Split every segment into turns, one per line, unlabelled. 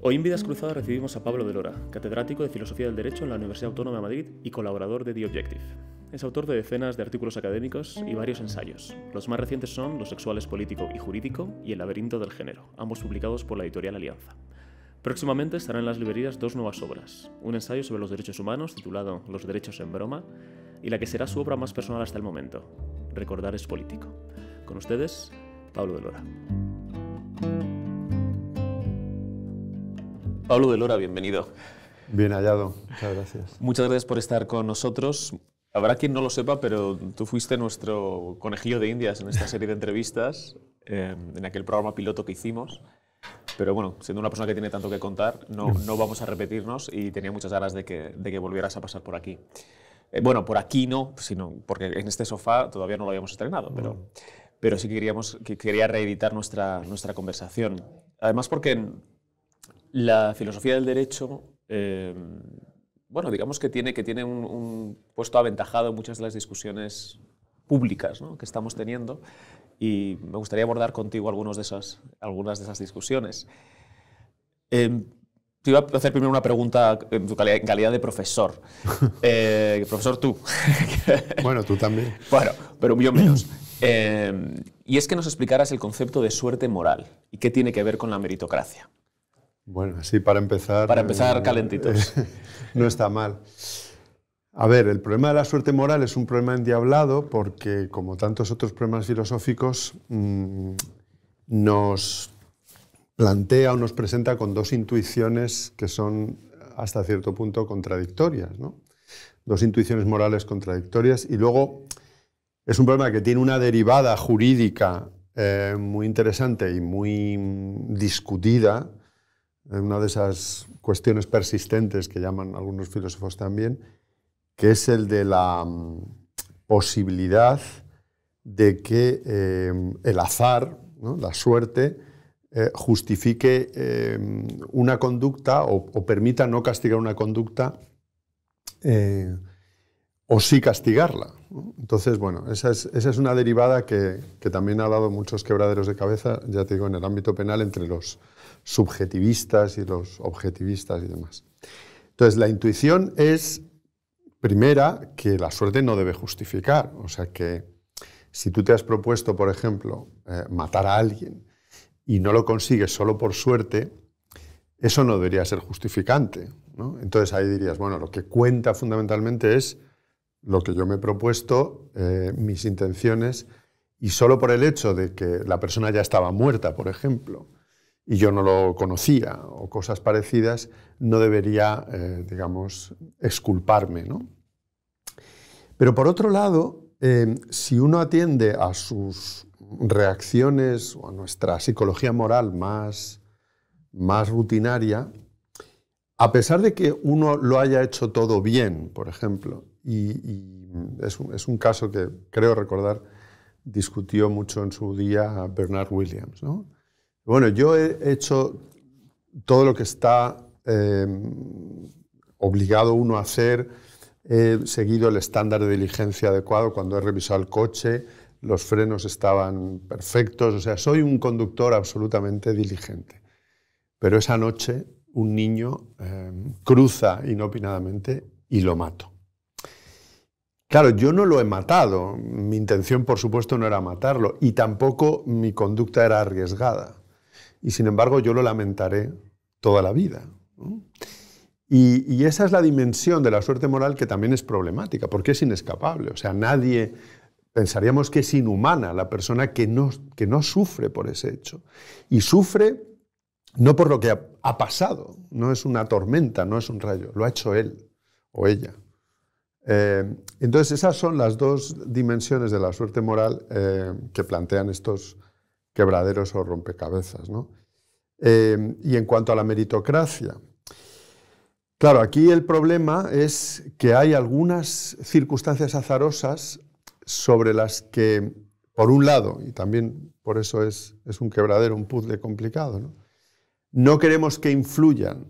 Hoy en Vidas Cruzadas recibimos a Pablo de catedrático de Filosofía del Derecho en la Universidad Autónoma de Madrid y colaborador de The Objective. Es autor de decenas de artículos académicos y varios ensayos. Los más recientes son Los sexuales político y jurídico y El laberinto del género, ambos publicados por la editorial Alianza. Próximamente estarán en las librerías dos nuevas obras, un ensayo sobre los derechos humanos titulado Los derechos en broma y la que será su obra más personal hasta el momento, Recordar es político. Con ustedes, Pablo Delora. Pablo de Lora, bienvenido. Bien hallado, muchas gracias. Muchas gracias por estar con nosotros. Habrá quien no lo sepa, pero tú fuiste nuestro conejillo de indias en esta serie de entrevistas, em, en aquel programa piloto que hicimos. Pero bueno, siendo una persona que tiene tanto que contar, no, mm. no vamos a repetirnos y tenía muchas ganas de que, de que volvieras a pasar por aquí. Eh, bueno, por aquí no, sino porque en este sofá todavía no lo habíamos estrenado, pero, mm. pero sí queríamos, que quería reeditar nuestra, nuestra conversación. Además porque... La filosofía del derecho, eh, bueno, digamos que tiene, que tiene un, puesto aventajado en muchas de las discusiones públicas que estamos teniendo y me gustaría abordar contigo de esas, algunas de esas discusiones. Em, te iba a hacer primero una pregunta en, tu calidad, de profesor. Eh, profesor tú. bueno, tú también. Bueno, pero yo menos. Em, y es que nos explicaras el concepto de suerte moral y qué tiene que ver con la meritocracia. Bueno, así para empezar. Para empezar eh, calentitos. no está mal.
A ver, el problema de la suerte moral es un problema endiablado porque, como tantos otros problemas filosóficos, mm, nos plantea o nos presenta con dos intuiciones que son hasta cierto punto contradictorias. ¿no? Dos intuiciones morales contradictorias y luego es un problema que tiene una derivada jurídica eh, muy interesante y muy mm, discutida una de esas cuestiones persistentes que llaman algunos filósofos también, que es el de la mm, posibilidad de que eh, el azar, la suerte, eh, justifique eh, una conducta o, permita no castigar una conducta o sí castigarla. Entonces, bueno, esa es, una derivada que, que, también ha dado muchos quebraderos de cabeza, ya te digo, en el ámbito penal entre los, subjetivistas y los objetivistas y demás. Entonces, la intuición es, primera, que la suerte no debe justificar. O sea que si tú te has propuesto, por ejemplo, eh, matar a alguien y no lo consigues solo por suerte, eso no debería ser justificante. Entonces ahí dirías, bueno, lo que cuenta fundamentalmente es lo que yo me he propuesto, eh, mis intenciones, y solo por el hecho de que la persona ya estaba muerta, por ejemplo, y yo no lo conocía o cosas parecidas, no debería, eh, digamos, exculparme. ¿no? Pero por otro lado, em, si uno atiende a sus reacciones o a nuestra psicología moral más, más rutinaria, a pesar de que uno lo haya hecho todo bien, por ejemplo, y, es, un, es, un, caso que creo recordar discutió mucho en su día Bernard Williams, ¿no? Bueno, yo he hecho todo lo que está em, obligado uno a hacer. He seguido el estándar de diligencia adecuado cuando he revisado el coche, los frenos estaban perfectos, o sea, soy un conductor absolutamente diligente. Pero esa noche un niño em, cruza inopinadamente y lo mato. Claro, yo no lo he matado, mi intención por supuesto no era matarlo y tampoco mi conducta era arriesgada y sin embargo yo lo lamentaré toda la vida. Y, esa es la dimensión de la suerte moral que también es problemática, porque es inescapable. O sea, nadie pensaríamos que es inhumana la persona que no, que no sufre por ese hecho. Y sufre no por lo que ha, pasado, no es una tormenta, no es un rayo, lo ha hecho él o ella. Eh, entonces, esas son las dos dimensiones de la suerte moral eh, que plantean estos quebraderos o rompecabezas. ¿no? Em, y en cuanto a la meritocracia, claro, aquí el problema es que hay algunas circunstancias azarosas sobre las que, por un lado, y también por eso es, es un quebradero, un puzzle complicado, no, queremos que influyan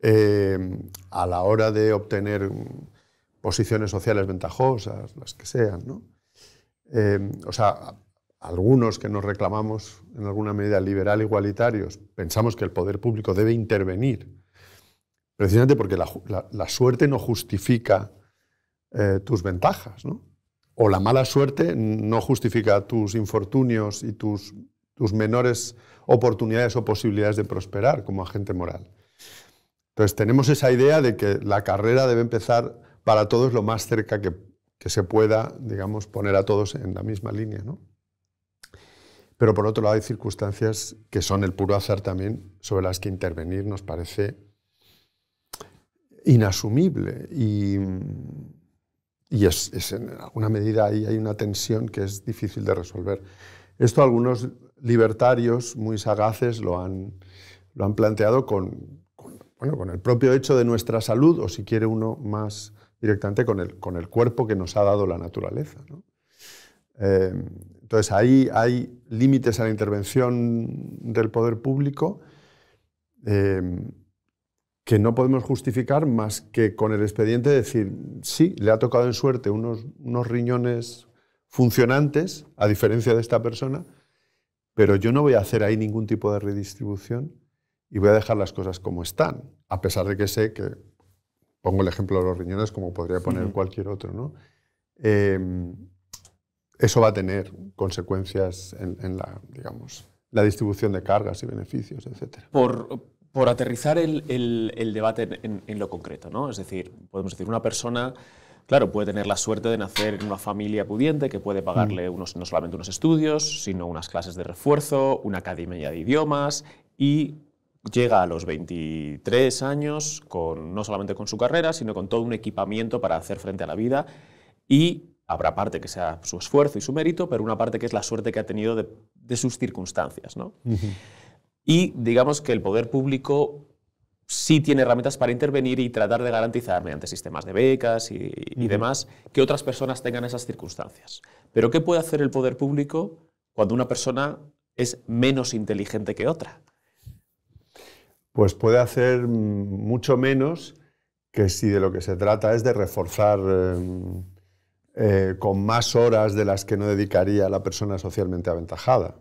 em, a la hora de obtener posiciones sociales ventajosas, las que sean. Em, o sea, algunos que nos reclamamos en alguna medida liberal igualitarios, pensamos que el poder público debe intervenir, precisamente porque la, suerte no justifica eh, tus ventajas, ¿no? o la mala suerte no justifica tus infortunios y tus, tus menores oportunidades o posibilidades de prosperar como agente moral. Entonces tenemos esa idea de que la carrera debe empezar para todos lo más cerca que, que se pueda, digamos, poner a todos en la misma línea. ¿no? Pero por otro lado hay circunstancias que son el puro azar también, sobre las que intervenir nos parece inasumible. Y, y es, en alguna medida ahí hay una tensión que es difícil de resolver. Esto algunos libertarios muy sagaces lo han, lo han planteado con, el propio hecho de nuestra salud, o si quiere uno más directamente con el, con el cuerpo que nos ha dado la naturaleza. ¿no? Eh, entonces ahí hay límites a la intervención del poder público eh, que no podemos justificar más que con el expediente decir, sí, le ha tocado en suerte unos, unos riñones funcionantes, a diferencia de esta persona, pero yo no voy a hacer ahí ningún tipo de redistribución y voy a dejar las cosas como están, a pesar de que sé que, pongo el ejemplo de los riñones como podría poner cualquier otro, ¿no? Eh, eso va a tener consecuencias en, la, digamos, la distribución de cargas y beneficios, etc.
Por, aterrizar el, debate en, lo concreto, ¿no? Es decir, podemos decir, una persona, claro, puede tener la suerte de nacer en una familia pudiente que puede pagarle mm. unos, no solamente unos estudios, sino unas clases de refuerzo, una academia de idiomas y llega a los 23 años con, no solamente con su carrera, sino con todo un equipamiento para hacer frente a la vida y habrá parte que sea su esfuerzo y su mérito, pero una parte que es la suerte que ha tenido de, sus circunstancias. Y digamos que el poder público sí tiene herramientas para intervenir y tratar de garantizar mediante sistemas de becas y, demás que otras personas tengan esas circunstancias. Pero ¿qué puede hacer el poder público cuando una persona es menos inteligente que otra?
Pues puede hacer mucho menos que si de lo que se trata es de reforzar... Em, eh, con más horas de las que no dedicaría la persona socialmente aventajada.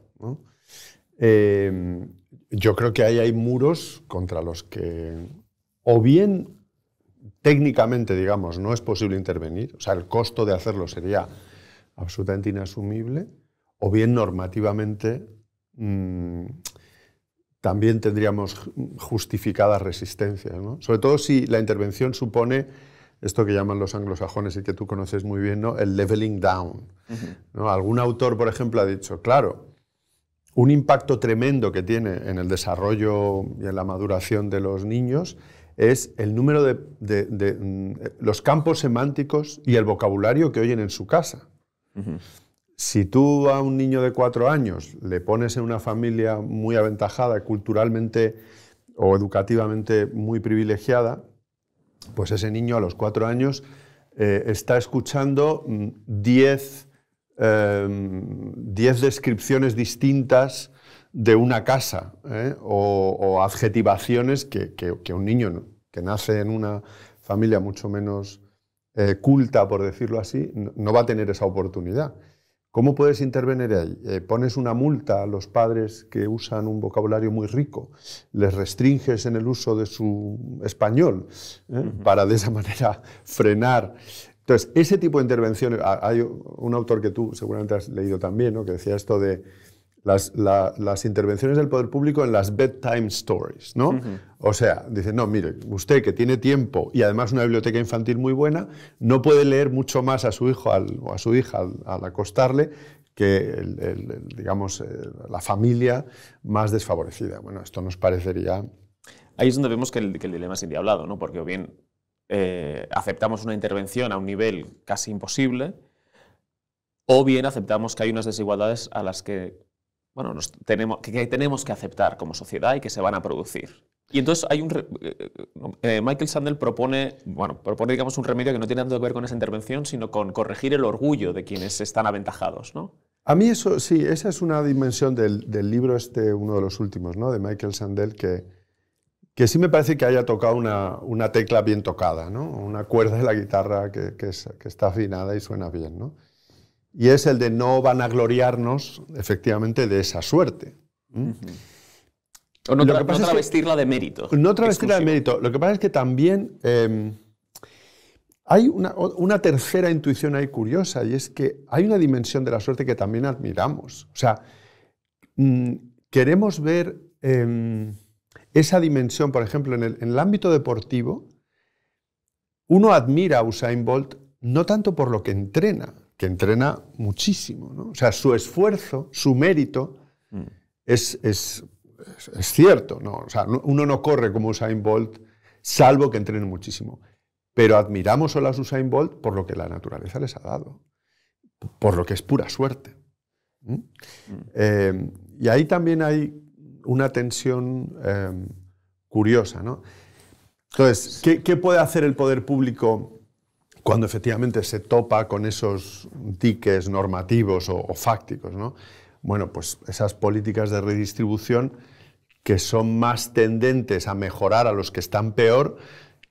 Eh, yo creo que ahí hay muros contra los que o bien técnicamente, digamos, no es posible intervenir, o sea, el costo de hacerlo sería absolutamente inasumible, o bien normativamente mm, también tendríamos justificadas resistencias, sobre todo si la intervención supone esto que llaman los anglosajones y que tú conoces muy bien, ¿no? el leveling down. Algún autor, por ejemplo, ha dicho, claro, un impacto tremendo que tiene en el desarrollo y en la maduración de los niños es el número de, mm, los campos semánticos y el vocabulario que oyen en su casa. Si tú a un niño de cuatro años le pones en una familia muy aventajada, culturalmente o educativamente muy privilegiada, pues ese niño a los cuatro años eh, está escuchando mm, em, diez, descripciones distintas de una casa ¿eh? o, adjetivaciones que, un niño que nace en una familia mucho menos eh, culta, por decirlo así, no va a tener esa oportunidad. ¿Cómo puedes intervenir ahí? Eh, pones una multa a los padres que usan un vocabulario muy rico, les restringes en el uso de su español ¿eh? para de esa manera frenar. Entonces, ese tipo de intervenciones, hay un autor que tú seguramente has leído también, ¿no? que decía esto de las, intervenciones del poder público en las bedtime stories, ¿no? O sea, dice, no, mire, usted que tiene tiempo y además una biblioteca infantil muy buena, no puede leer mucho más a su hijo o a su hija al, acostarle que digamos, eh, la familia más desfavorecida. Bueno, esto nos parecería...
Ahí es donde vemos que el, dilema es indiablado, ¿no? Porque o bien eh, aceptamos una intervención a un nivel casi imposible, o bien aceptamos que hay unas desigualdades a las que bueno, tenemos, que, tenemos que aceptar como sociedad y que se van a producir. Y entonces hay un, eh, eh, Michael Sandel propone, bueno, propone digamos, un remedio que no tiene nada que ver con esa intervención, sino con corregir el orgullo de quienes están aventajados. ¿no?
A mí eso, sí, esa es una dimensión del, libro, este, uno de los últimos, ¿no? de Michael Sandel, que, sí me parece que haya tocado una, tecla bien tocada, ¿no? una cuerda de la guitarra que, que está afinada y suena bien. ¿no? y es el de no vanagloriarnos, efectivamente, de esa suerte. ¿Mm?
O no, travestirla de mérito. No
travestirla de mérito. Lo que pasa es que también em, hay una, tercera intuición ahí curiosa y es que hay una dimensión de la suerte que también admiramos. O sea, mm, queremos ver em, esa dimensión, por ejemplo, en en el ámbito deportivo, uno admira a Usain Bolt no tanto por lo que entrena, que entrena muchísimo. O sea, su esfuerzo, su mérito mm. es, cierto. ¿no? uno no corre como Usain Bolt, salvo que entrene muchísimo. Pero admiramos a las Usain Bolt por lo que la naturaleza les ha dado, por lo que es pura suerte. Mm. Eh, y ahí también hay una tensión eh, curiosa. Entonces, ¿qué puede hacer el poder público? cuando efectivamente se topa con esos diques normativos o, fácticos, bueno, pues esas políticas de redistribución que son más tendentes a mejorar a los que están peor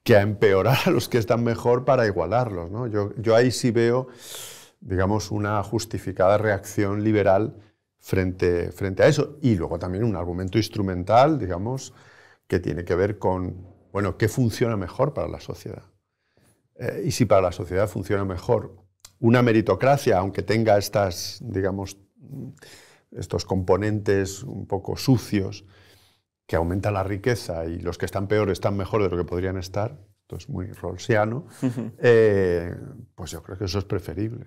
que a empeorar a los que están mejor para igualarlos. Yo, ahí sí veo, digamos, una justificada reacción liberal frente, frente a eso. Y luego también un argumento instrumental, digamos, que tiene que ver con, bueno, qué funciona mejor para la sociedad. Eh, y si para la sociedad funciona mejor una meritocracia, aunque tenga estas, estos componentes un poco sucios, que aumenta la riqueza y los que están peor están mejor de lo que podrían estar, es muy rolsiano, eh, pues yo creo que eso es preferible.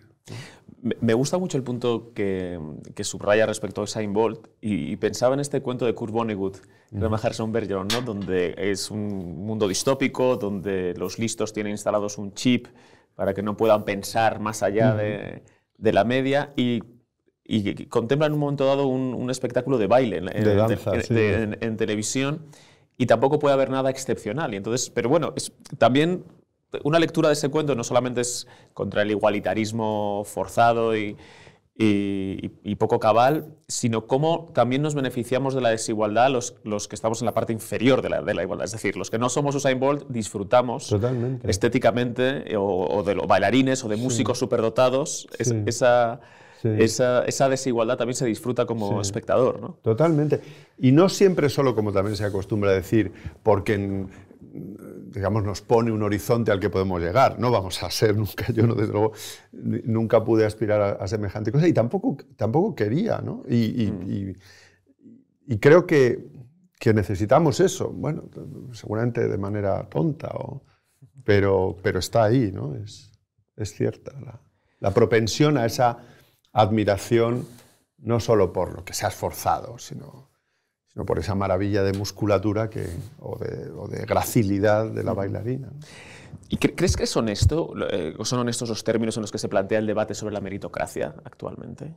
Me gusta mucho el punto que, subraya respecto a Usain y, pensaba en este cuento de Kurt Vonnegut, Bergeron, ¿no? donde es un mundo distópico, donde los listos tienen instalados un chip para que no puedan pensar más allá de, la media y contemplan en un momento dado un, espectáculo de baile en televisión y tampoco puede haber nada excepcional. Y entonces, pero bueno, es, también una lectura de ese cuento no solamente es contra el igualitarismo forzado y, y, poco cabal, sino cómo también nos beneficiamos de la desigualdad los, los que estamos en la parte inferior de la, de la, igualdad. Es decir, los que no somos Usain Bolt disfrutamos estéticamente eh, o, de los bailarines o de músicos superdotados. esa esa, desigualdad también se disfruta como espectador, ¿no?
Totalmente. Y no siempre solo, como también se acostumbra a decir, porque mm, digamos, nos pone un horizonte al que podemos llegar. No vamos a ser nunca, yo no, desde luego, nunca pude aspirar a, semejante cosa y tampoco, tampoco quería, ¿no? Y, mm. y, y creo que, que, necesitamos eso, bueno, seguramente de manera tonta, o, pero, pero está ahí, ¿no? Es, es cierta la, la propensión a esa admiración no solo por lo que se ha esforzado, sino, sino por esa maravilla de musculatura que, o, de, de gracilidad de la bailarina.
¿Y crees que es honesto, eh, son honestos los términos en los que se plantea el debate sobre la meritocracia actualmente?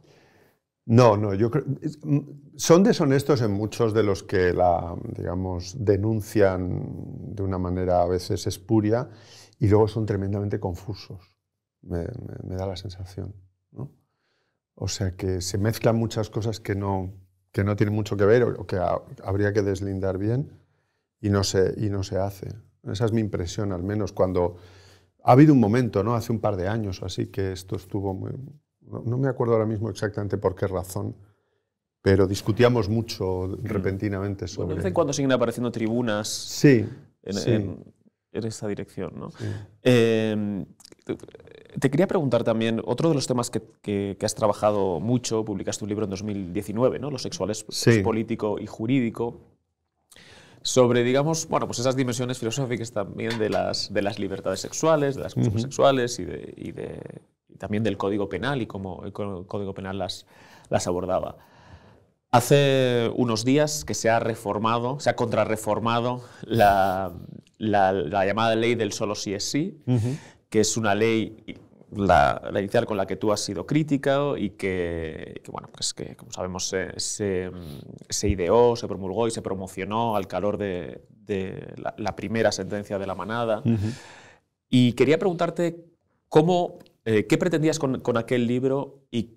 No, no, yo creo, son deshonestos en muchos de los que la, digamos, denuncian de una manera a veces espuria y luego son tremendamente confusos, me, me da la sensación. ¿no? O sea que se mezclan muchas cosas que no, que no tienen mucho que ver o que habría que deslindar bien y no, se, y no se hace. Esa es mi impresión, al menos cuando... Ha habido un momento, ¿no? Hace un par de años o así, que esto estuvo... Muy, no, me acuerdo ahora mismo exactamente por qué razón, pero discutíamos mucho mm. repentinamente sobre... Bueno, de vez en
cuando siguen apareciendo tribunas sí, en, sí. dirección, ¿no? Eh, te quería preguntar también, otro de los temas que, que, has trabajado mucho, publicaste un libro en 2019, ¿no? Lo sexual es, pues, político y jurídico sobre, digamos, bueno, pues esas dimensiones filosóficas también de las, de las libertades sexuales, de las cuestiones sexuales y, de, y de y también del Código Penal y cómo el Código Penal las, las abordaba. Hace unos días que se ha reformado, se ha contrarreformado la, la, llamada ley del solo sí es sí, que es una ley la, inicial con la que tú has sido crítica y que, bueno, pues que como sabemos se, ideó, se promulgó y se promocionó al calor de, la, primera sentencia de la manada. Y quería preguntarte cómo, eh, qué pretendías con, aquel libro y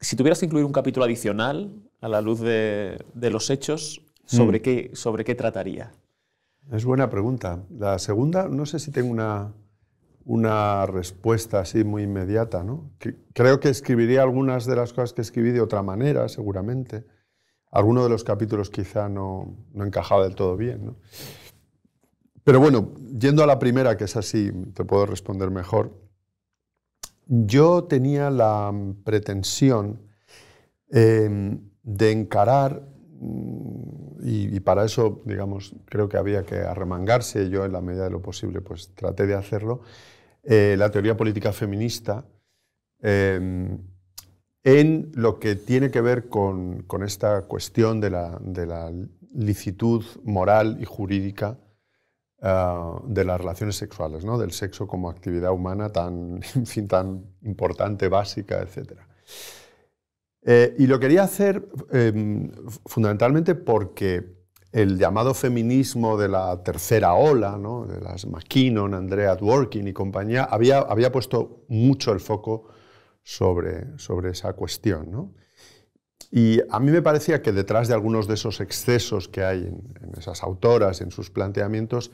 si tuvieras que incluir un capítulo adicional a la luz de, los hechos, ¿sobre, mm. qué, ¿sobre qué trataría?
Es buena pregunta. La segunda, no sé si tengo una una respuesta así muy inmediata. ¿no? creo que escribiría algunas de las cosas que escribí de otra manera, seguramente. Alguno de los capítulos quizá no, no encajaba del todo bien. Pero bueno, yendo a la primera, que es así, te puedo responder mejor. Yo tenía la pretensión em, de encarar, mm, y, y, para eso, digamos, creo que había que arremangarse, yo en la medida de lo posible, pues traté de hacerlo, eh, la teoría política feminista em, en lo que tiene que ver con, esta cuestión de la, licitud moral y jurídica ah, de las relaciones sexuales, ¿no? del sexo como actividad humana tan, tan importante, básica, etc. Eh, y lo quería hacer em, fundamentalmente porque el llamado feminismo de la tercera ola, de las McKinnon, Andrea Dworkin y compañía, había, había puesto mucho el foco sobre, sobre esa cuestión. Y a mí me parecía que detrás de algunos de esos excesos que hay en, esas autoras, en sus planteamientos,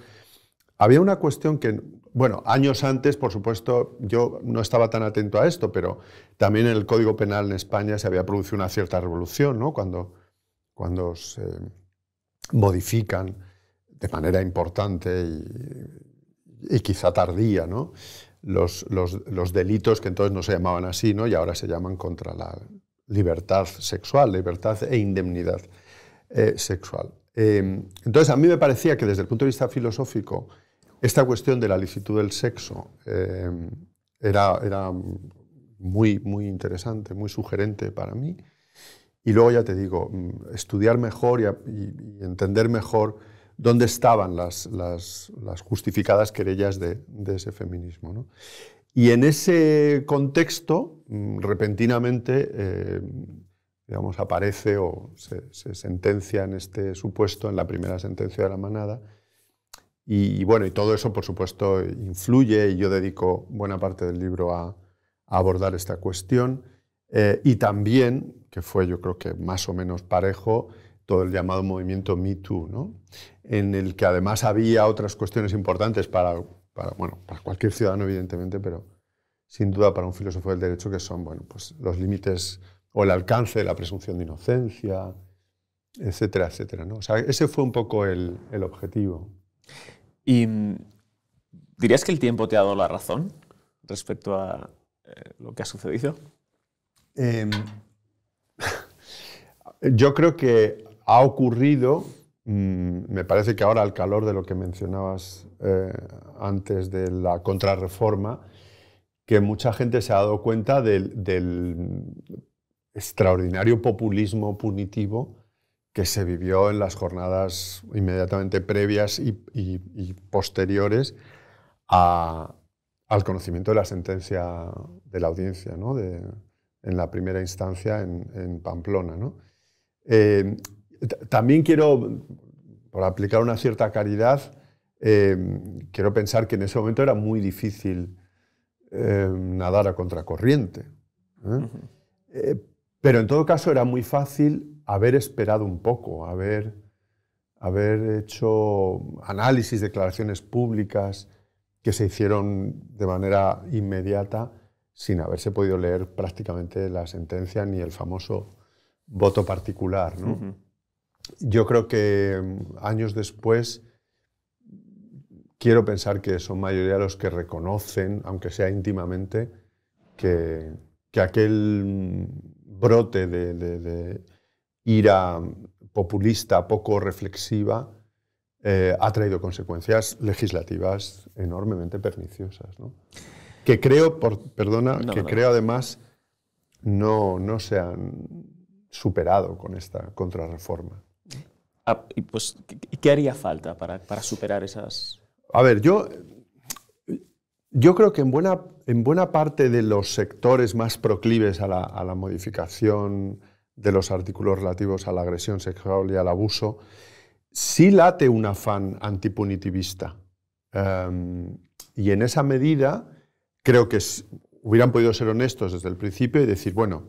había una cuestión que, bueno, años antes, por supuesto, yo no estaba tan atento a esto, pero también en el Código Penal en España se había producido una cierta revolución, Cuando, cuando se modifican de manera importante y, quizá tardía ¿no? los, delitos que entonces no se llamaban así ¿no? y ahora se llaman contra la libertad sexual, libertad e indemnidad eh, sexual. Em, entonces a mí me parecía que desde el punto de vista filosófico esta cuestión de la licitud del sexo em, era, era muy, muy interesante, muy sugerente para mí. Y luego ya te digo, mm, estudiar mejor y, entender mejor dónde estaban las, justificadas querellas de, ese feminismo. Y en ese contexto, mm, repentinamente, eh, aparece o se, sentencia en este supuesto, en la primera sentencia de la manada. Y, bueno, y todo eso, por supuesto, influye y yo dedico buena parte del libro a abordar esta cuestión. Eh, y también, que fue yo creo que más o menos parejo, todo el llamado movimiento MeToo, ¿no? en el que además había otras cuestiones importantes para, para, bueno, para cualquier ciudadano, evidentemente, pero sin duda para un filósofo del derecho, que son bueno, pues los límites o el alcance de la presunción de inocencia, etcétera, etcétera. ¿no? O sea, ese fue un poco el, el objetivo.
¿Y mm, dirías que el tiempo te ha dado la razón respecto a eh, lo que ha sucedido?
Em, yo creo que ha ocurrido, mm, me parece que ahora al calor de lo que mencionabas eh, antes de la contrarreforma, que mucha gente se ha dado cuenta del, extraordinario populismo punitivo que se vivió en las jornadas inmediatamente previas y, posteriores al conocimiento de la sentencia de la audiencia, ¿no? en la primera instancia en, Pamplona. Eh, también quiero, por aplicar una cierta caridad, eh, quiero pensar que en ese momento era muy difícil eh, nadar a contracorriente. pero en todo caso era muy fácil haber esperado un poco, haber hecho análisis, declaraciones públicas que se hicieron de manera inmediata sin haberse podido leer prácticamente la sentencia ni el famoso voto particular. Yo creo que mm, años después quiero pensar que son mayoría los que reconocen, aunque sea íntimamente, que, aquel mm, brote de, ira populista, poco reflexiva, eh, ha traído consecuencias legislativas enormemente perniciosas. Que creo, perdona, que creo además no, no se han superado con
esta contrarreforma. Ah, y pues, ¿Qué haría falta para, superar esas...?
A ver, yo, yo creo que en buena, en buena parte de los sectores más proclives a la, modificación de los artículos relativos a la agresión sexual y al abuso, sí late un afán antipunitivista. Em, y en esa medida, creo que hubieran podido ser honestos desde el principio y decir, bueno,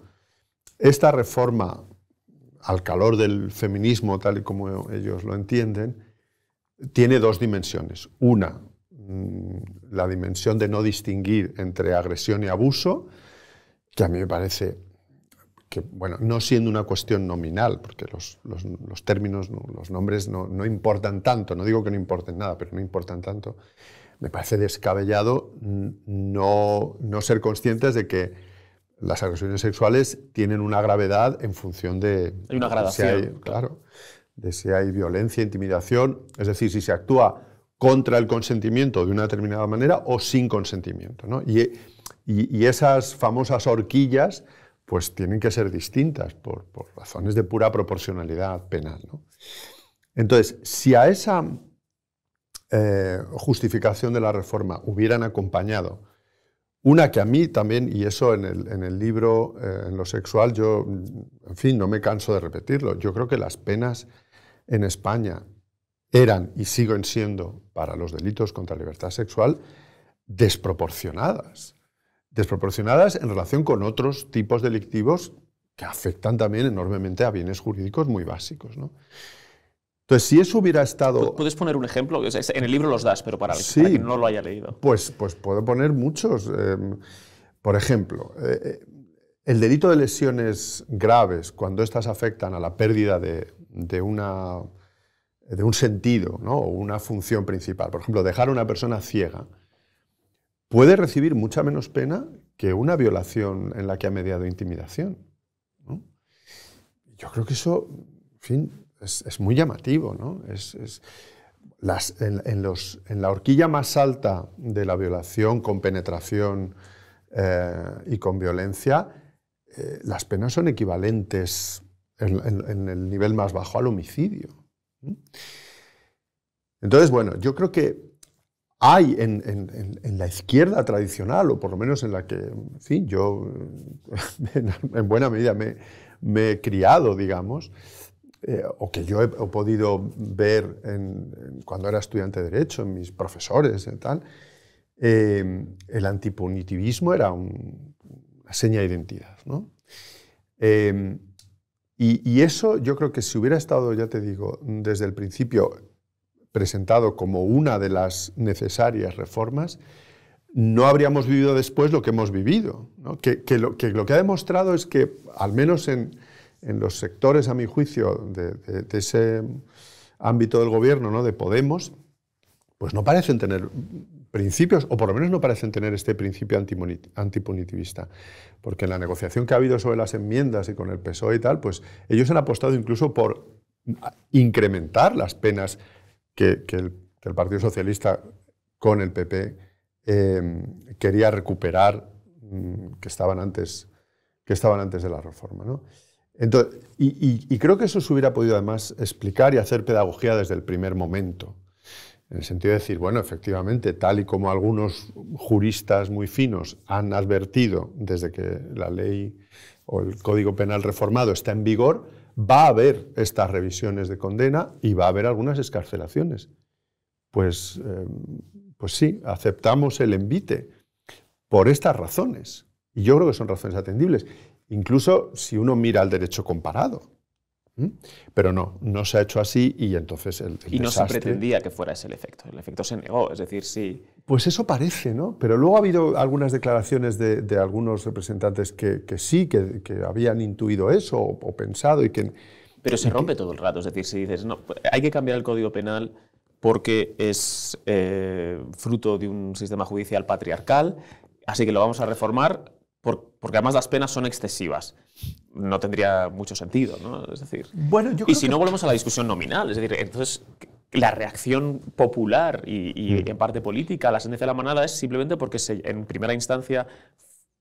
esta reforma al calor del feminismo, tal y como ellos lo entienden, tiene dos dimensiones. Una, mm, la dimensión de no distinguir entre agresión y abuso, que a mí me parece que, bueno, no siendo una cuestión nominal, porque los, términos, los nombres no, no, importan tanto, no digo que no importen nada, pero no importan tanto, me parece descabellado no, ser conscientes de que las agresiones sexuales tienen una gravedad en función de... una Si hay, claro, de si hay violencia, intimidación, es decir, si se actúa contra el consentimiento de una determinada manera o sin consentimiento. Y, y, esas famosas horquillas pues tienen que ser distintas por, razones de pura proporcionalidad penal. Entonces, si a esa eh, justificación de la reforma hubieran acompañado. Una que a mí también, y eso en el, en el libro, eh, en lo sexual, yo, en fin, no me canso de repetirlo, yo creo que las penas en España eran y siguen siendo para los delitos contra libertad sexual desproporcionadas. Desproporcionadas en relación con otros tipos delictivos que afectan también enormemente a bienes jurídicos muy básicos. ¿no? Entonces, si eso hubiera estado...
¿Puedes poner un ejemplo? en el libro los das, pero para, sí, que no lo haya leído.
Pues, pues puedo poner muchos. Em, por ejemplo, eh, eh, el delito de lesiones graves, cuando estas afectan a la pérdida de, una, de un sentido ¿no? o una función principal, por ejemplo, dejar a una persona ciega, puede recibir mucha menos pena que una violación en la que ha mediado intimidación. Yo creo que eso, fin, es, muy llamativo, ¿no? en, la horquilla más alta de la violación con penetración eh, y con violencia, eh, las penas son equivalentes en, el nivel más bajo al homicidio. Entonces, bueno, yo creo que hay en, la izquierda tradicional, o por lo menos en la que, yo en, buena medida me he criado, digamos, eh, o que yo he, podido ver cuando era estudiante de Derecho, en mis profesores y tal, eh, el antipunitivismo era una seña de identidad. Eh, y, eso yo creo que si hubiera estado, ya te digo, desde el principio presentado como una de las necesarias reformas, no habríamos vivido después lo que hemos vivido. Que, lo, que lo que ha demostrado es que, al menos en, en los sectores, a mi juicio, de, ese ámbito del gobierno, ¿no? de Podemos, pues no parecen tener principios, o por lo menos no parecen tener este principio antipunitivista. Porque en la negociación que ha habido sobre las enmiendas y con el PSOE y tal, pues ellos han apostado incluso por incrementar las penas que, que, el, Partido Socialista con el PP em, quería recuperar, mm, que estaban antes, que estaban antes de la reforma. ¿no? y, creo que eso se hubiera podido además explicar y hacer pedagogía desde el primer momento. En el sentido de decir, bueno, efectivamente, tal y como algunos juristas muy finos han advertido desde que la ley o el Código Penal reformado está en vigor, va a haber estas revisiones de condena y va a haber algunas escarcelaciones. Pues, eh, pues sí, aceptamos el envite por estas razones. Y yo creo que son razones atendibles incluso si uno mira al derecho comparado. Pero no, no se ha hecho así y entonces el, Y no se pretendía
que fuera ese el efecto, el efecto se negó, es decir, sí...
Pues eso parece, ¿no? Pero luego ha habido algunas declaraciones de, algunos representantes que, sí, que, habían intuido eso o, pensado y que...
Pero se rompe todo el rato, es decir, si dices, no, pues, hay que cambiar el Código Penal porque es eh, fruto de un sistema judicial patriarcal, así que lo vamos a reformar porque además las penas son excesivas. No tendría mucho sentido, ¿no? Es decir, bueno, y si no volvemos a la discusión nominal, es decir, entonces la reacción popular y, mm. en parte política a la sentencia de la manada es simplemente porque en primera instancia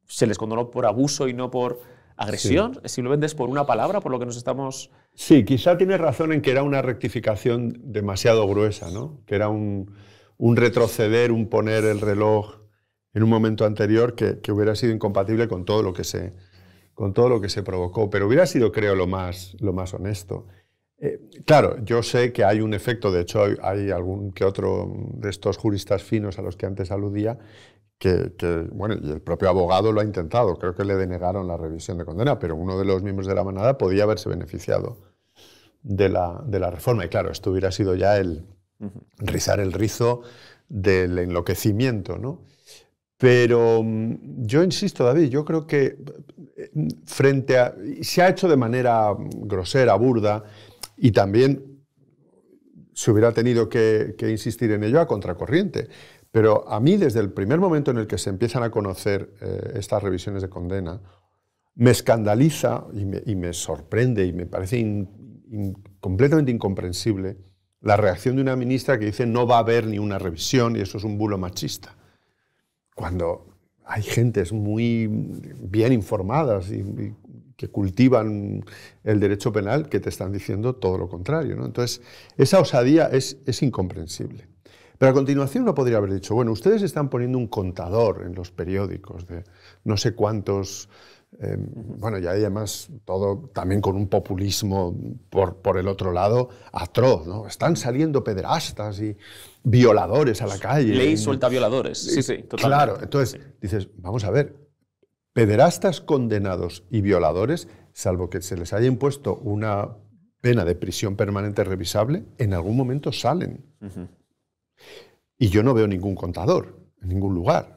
se les condonó por abuso y no por agresión, simplemente es por una palabra, por lo que nos estamos...
Sí, quizá tiene razón en que era una rectificación demasiado gruesa, ¿no? Que era un retroceder, un poner el reloj en un momento anterior que, hubiera sido incompatible con todo lo que se, con todo lo que se provocó. Pero hubiera sido, creo, lo más, lo más honesto. Eh, claro, yo sé que hay un efecto, de hecho hay, algún que otro de estos juristas finos a los que antes aludía, que, bueno, y el propio abogado lo ha intentado, creo que le denegaron la revisión de condena, pero uno de los miembros de la manada podía haberse beneficiado de la, de la reforma. Y claro, esto hubiera sido ya el rizar el rizo del enloquecimiento, ¿no? Pero mm, yo insisto, David, yo creo que eh, frente se ha hecho de manera mm, grosera, burda, y también se hubiera tenido que, insistir en ello a contracorriente. Pero a mí, desde el primer momento en el que se empiezan a conocer eh, estas revisiones de condena, me escandaliza y me, sorprende y me parece completamente incomprensible la reacción de una ministra que dice no va a haber ni una revisión y eso es un bulo machista cuando hay gentes muy bien informadas y, que cultivan el derecho penal que te están diciendo todo lo contrario. Entonces, esa osadía es, incomprensible. Pero a continuación uno podría haber dicho, bueno, ustedes están poniendo un contador en los periódicos de no sé cuántos Em, bueno, bueno, hay además todo también con un populismo por, por el otro lado atroz, ¿no? Están saliendo pederastas y violadores a la calle. Ley suelta
violadores, sí, sí, totalmente. Claro,
entonces dices, vamos a ver, pederastas condenados y violadores, salvo que se les haya impuesto una pena de prisión permanente revisable, en algún momento salen. Y yo no veo ningún contador en ningún lugar.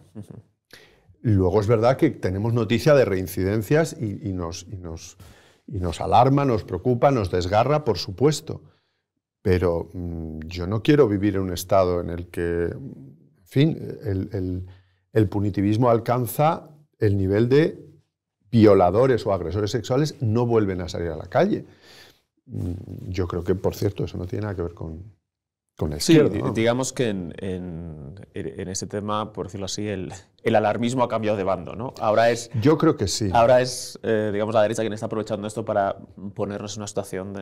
Luego es verdad que tenemos noticia de reincidencias y, nos, nos, nos alarma, nos preocupa, nos desgarra, por supuesto. Pero mm, yo no quiero vivir en un estado en el que, en fin, el, el punitivismo alcanza el nivel de violadores o agresores sexuales no vuelven a salir a la calle. Mm, yo creo que, por cierto, eso no tiene nada que ver con, con
digamos que en, en, este tema, por decirlo así, el, alarmismo ha cambiado de bando, ¿no? Ahora es...
Yo creo que sí. Ahora
es, eh, digamos, la derecha quien está aprovechando esto para ponernos en una situación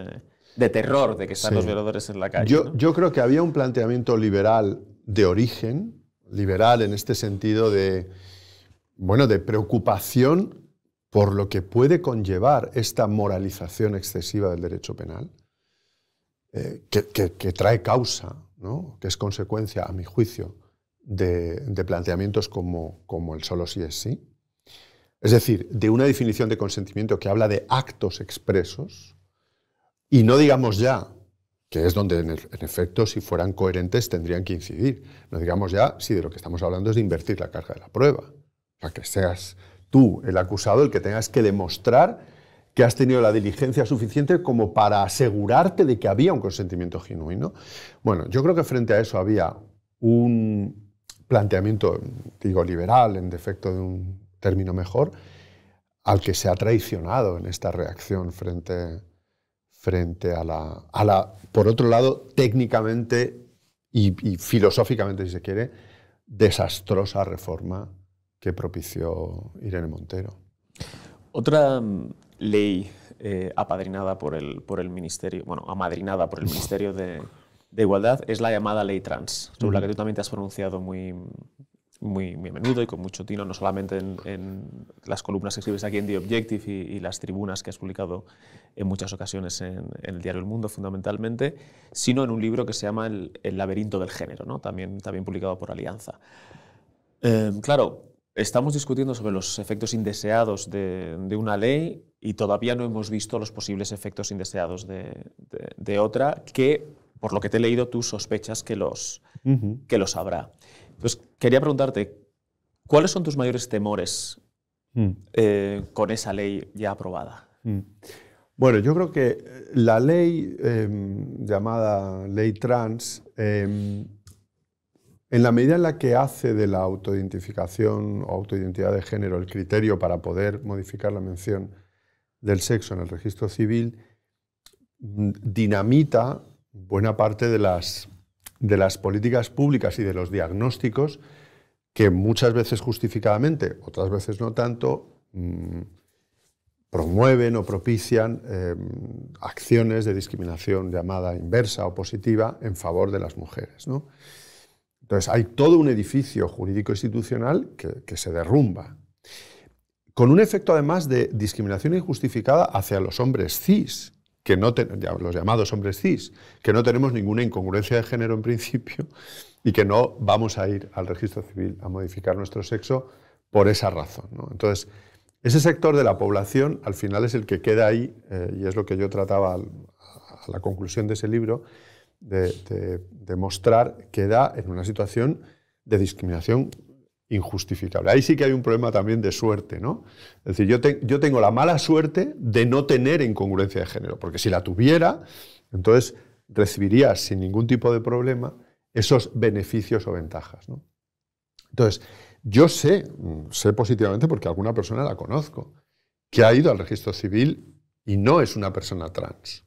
de, terror, de que están los violadores en la calle. Yo,
yo creo que había un planteamiento liberal de origen, liberal en este sentido de, bueno, de preocupación por lo que puede conllevar esta moralización excesiva del derecho penal eh, que, trae causa, que es consecuencia, a mi juicio, de, planteamientos como, el solo sí es sí. Es decir, de una definición de consentimiento que habla de actos expresos y no digamos ya, que es donde en, efecto si fueran coherentes tendrían que incidir, no digamos ya si de lo que estamos hablando es de invertir la carga de la prueba, para que seas tú el acusado el que tengas que demostrar que has tenido la diligencia suficiente como para asegurarte de que había un consentimiento genuino. Bueno, yo creo que frente a eso había un planteamiento, digo, liberal, en defecto de un término mejor, al que se ha traicionado en esta reacción frente, frente a, la, a la, por otro lado, técnicamente y, y filosóficamente, si se quiere, desastrosa reforma que propició Irene
Montero. Otra ley eh, apadrinada por el, por el Ministerio, bueno, amadrinada por el Ministerio de, Igualdad, es la llamada ley trans, sobre la que tú también te has pronunciado muy, muy, a menudo y con mucho tino, no solamente en, las columnas que escribes aquí en The Objective y, las tribunas que has publicado en muchas ocasiones en, el diario El Mundo, fundamentalmente, sino en un libro que se llama El, laberinto del género, también, también publicado por Alianza. Eh, claro, estamos discutiendo sobre los efectos indeseados de, de una ley y todavía no hemos visto los posibles efectos indeseados de, otra que, por lo que te he leído, tú sospechas que los, que habrá. Entonces, pues quería preguntarte, ¿cuáles son tus mayores temores mm. eh, con esa ley ya aprobada?
Mm. Bueno, yo creo que eh, la ley em, llamada ley trans, em, en la medida en la que hace de la autoidentificación o autoidentidad de género el criterio para poder modificar la mención del sexo en el registro civil mm, dinamita buena parte de las, de las políticas públicas y de los diagnósticos que muchas veces justificadamente, otras veces no tanto, mm, promueven o propician em, acciones de discriminación llamada inversa o positiva en favor de las mujeres. Entonces, hay todo un edificio jurídico institucional que se derrumba con un efecto además de discriminación injustificada hacia los hombres cis, que no los llamados hombres cis, que no tenemos ninguna incongruencia de género en principio y que no vamos a ir al registro civil a modificar nuestro sexo por esa razón. Entonces, ese sector de la población al final es el que queda ahí, eh, y es lo que yo trataba a la conclusión de ese libro, de, de mostrar, queda en una situación de discriminación injustificable. Ahí sí que hay un problema también de suerte, ¿no? Es decir, yo, tengo la mala suerte de no tener incongruencia de género, porque si la tuviera, entonces recibiría sin ningún tipo de problema esos beneficios o ventajas, ¿no? Entonces, yo sé, mm, sé positivamente porque alguna persona la conozco, que ha ido al registro civil y no es una persona trans.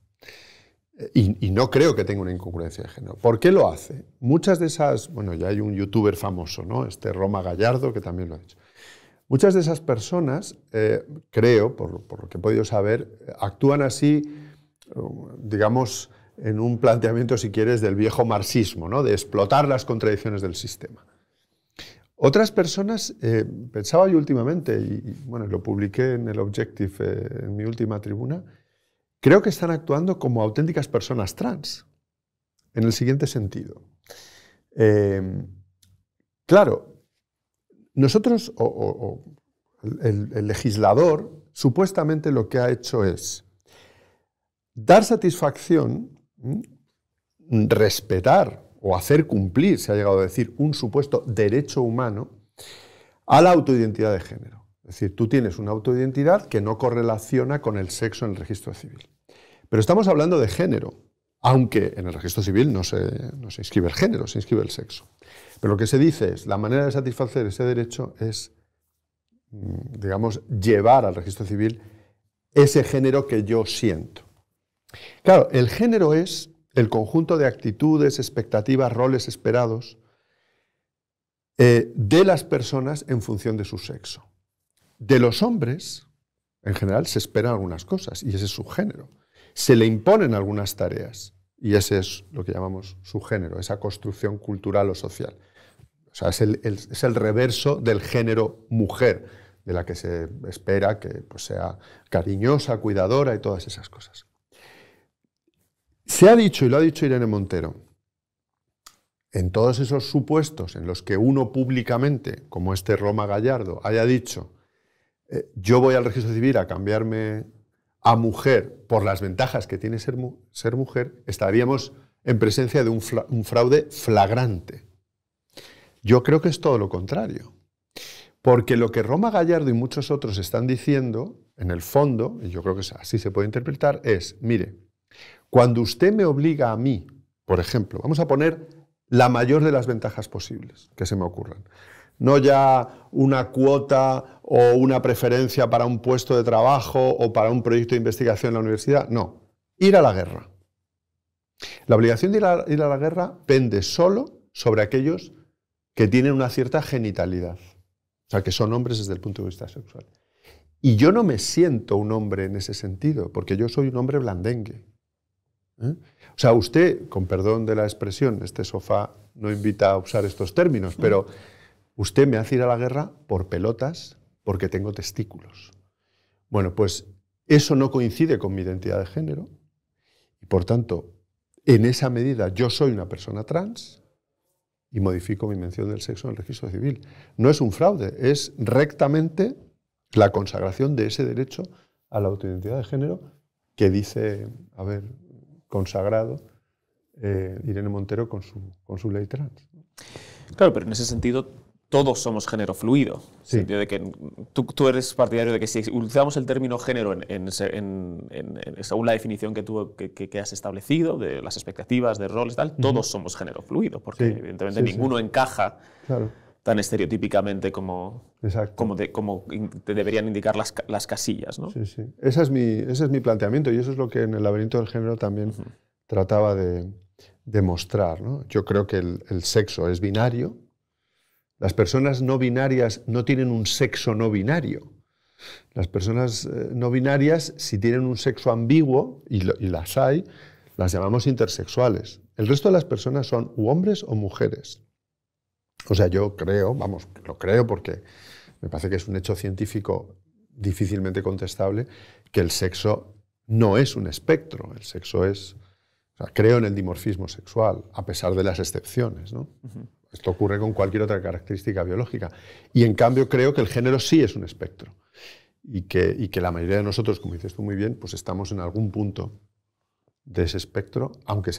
Y, no creo que tenga una incongruencia de género. ¿Por qué lo hace? Muchas de esas, bueno, ya hay un youtuber famoso, ¿no? Este Roma Gallardo, que también lo ha dicho. Muchas de esas personas, eh, creo, por, lo que he podido saber, actúan así, eh, digamos, en un planteamiento, si quieres, del viejo marxismo, ¿no? de explotar las contradicciones del sistema. Otras personas, eh, pensaba yo últimamente, y, bueno, lo publiqué en el Objective, en mi última tribuna, creo que están actuando como auténticas personas trans, en el siguiente sentido. Em, claro, nosotros, o, el, el legislador, supuestamente lo que ha hecho es dar satisfacción, mm, respetar o hacer cumplir, se ha llegado a decir, un supuesto derecho humano a la autoidentidad de género. Es decir, tú tienes una autoidentidad que no correlaciona con el sexo en el registro civil. Pero estamos hablando de género, aunque en el registro civil no se, inscribe el género, se inscribe el sexo. Pero lo que se dice es, la manera de satisfacer ese derecho es, mm, digamos, llevar al registro civil ese género que yo siento. Claro, el género es el conjunto de actitudes, expectativas, roles esperados eh, de las personas en función de su sexo. De los hombres, en general, se esperan algunas cosas, y ese es su género. Se le imponen algunas tareas, y ese es lo que llamamos su género, esa construcción cultural o social. O sea, es el, reverso del género mujer, de la que se espera que pues, sea cariñosa, cuidadora y todas esas cosas. Se ha dicho, y lo ha dicho Irene Montero, en todos esos supuestos en los que uno públicamente, como este Roma Gallardo, haya dicho, eh, yo voy al registro civil a cambiarme a mujer por las ventajas que tiene ser, mujer, estaríamos en presencia de un, un fraude flagrante. Yo creo que es todo lo contrario. Porque lo que Roma Gallardo y muchos otros están diciendo, en el fondo, y yo creo que así se puede interpretar, es, mire, cuando usted me obliga a mí, por ejemplo, vamos a poner la mayor de las ventajas posibles que se me ocurran, no ya una cuota o una preferencia para un puesto de trabajo o para un proyecto de investigación en la universidad. No, ir a la guerra. La obligación de ir a, la guerra pende solo sobre aquellos que tienen una cierta genitalidad, o sea, que son hombres desde el punto de vista sexual. Y yo no me siento un hombre en ese sentido, porque yo soy un hombre blandengue. ¿eh? O sea, usted, con perdón de la expresión, este sofá no invita a usar estos términos, pero usted me hace ir a la guerra por pelotas porque tengo testículos. Bueno, pues eso no coincide con mi identidad de género y por tanto, en esa medida yo soy una persona trans y modifico mi mención del sexo en el registro civil. No es un fraude, es rectamente la consagración de ese derecho a la autoidentidad de género que dice, haber consagrado eh, Irene Montero con su, con su ley trans.
Claro, pero en ese sentido todos somos género fluido. de que tú, eres partidario de que si usamos el término género según la definición que, tú, que, has establecido, de las expectativas, de roles, tal, todos somos género fluido, porque evidentemente ninguno encaja tan estereotípicamente como, como, te deberían indicar las, casillas. ¿no? Sí,
Ese es, mi, ese es mi planteamiento y eso es lo que en el laberinto del género también trataba de demostrar. Yo creo que el sexo es binario las personas no binarias no tienen un sexo no binario. Las personas eh, no binarias, si tienen un sexo ambiguo, y, las hay, las llamamos intersexuales. El resto de las personas son u hombres o mujeres. O sea, yo creo, vamos, lo creo porque me parece que es un hecho científico difícilmente contestable, que el sexo no es un espectro, el sexo es... creo en el dimorfismo sexual, a pesar de las excepciones. ¿no? Esto ocurre con cualquier otra característica biológica. Y en cambio creo que el género sí es un espectro. Y que, y que la mayoría de nosotros, como dices tú muy bien, pues estamos en algún punto de ese espectro, aunque,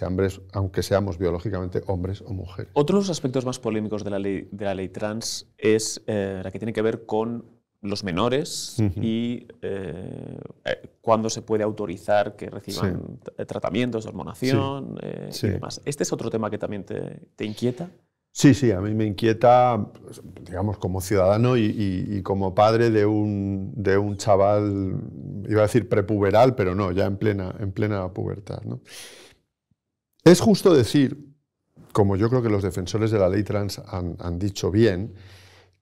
aunque seamos biológicamente hombres o mujeres.
Otro de los aspectos más polémicos de la ley, de la ley trans es eh, la que tiene que ver con los menores y eh, eh, cuándo se puede autorizar que reciban eh, tratamientos hormonación y demás. ¿Este es otro tema que también te, te inquieta?
Sí, sí, a mí me inquieta, digamos, como ciudadano y, como padre de un, chaval, iba a decir prepuberal, pero no, ya en plena, en plena pubertad. Es justo decir, como yo creo que los defensores de la ley trans han, dicho bien,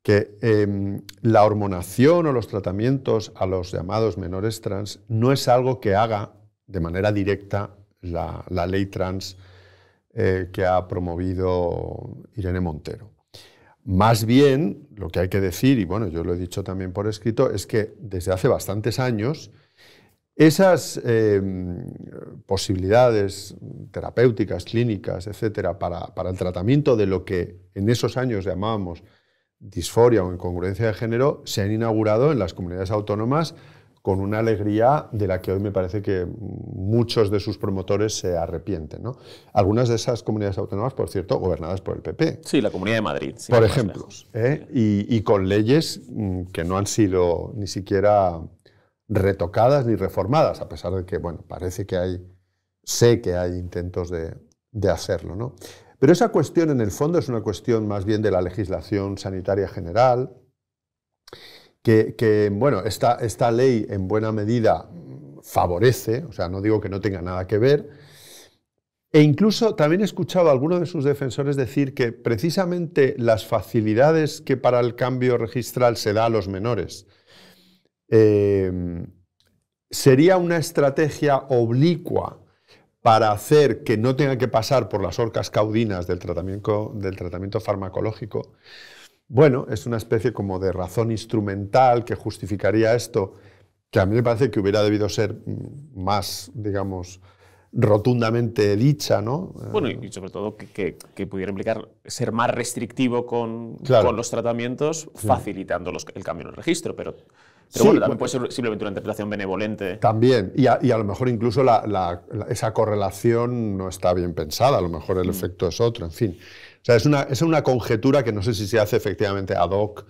que em, la hormonación o los tratamientos a los llamados menores trans no es algo que haga de manera directa la, la ley trans eh, que ha promovido Irene Montero. Más bien, lo que hay que decir, y bueno, yo lo he dicho también por escrito, es que desde hace bastantes años esas eh, posibilidades terapéuticas, clínicas, etcétera, para, para, el tratamiento de lo que en esos años llamábamos disforia o incongruencia de género, se han inaugurado en las comunidades autónomas con una alegría de la que hoy me parece que muchos de sus promotores se arrepienten. Algunas de esas comunidades autónomas, por cierto, gobernadas por el PP. Sí, la Comunidad de Madrid. por ejemplo. ¿eh? Y, con leyes mm, que no han sido ni siquiera retocadas ni reformadas, a pesar de que, bueno, parece que hay, sé que hay intentos de, hacerlo. Pero esa cuestión, en el fondo, es una cuestión más bien de la legislación sanitaria general, que, bueno, esta, esta ley en buena medida favorece, o sea, no digo que no tenga nada que ver, e incluso también he escuchado a alguno de sus defensores decir que precisamente las facilidades que para el cambio registral se da a los menores em, sería una estrategia oblicua para hacer que no tenga que pasar por las orcas caudinas del tratamiento, del tratamiento farmacológico, bueno, es una especie como de razón instrumental que justificaría esto, que a mí me parece que hubiera debido ser mm, más, digamos, rotundamente dicha, ¿no?
Eh, bueno, y sobre todo que, pudiera implicar ser más restrictivo con, los tratamientos, facilitando el cambio en el registro, pero, también puede ser simplemente una interpretación benevolente.
También, y a, lo mejor incluso esa correlación no está bien pensada, a lo mejor el mm. efecto es otro, en fin sea, es una, conjetura que no sé si se hace efectivamente ad hoc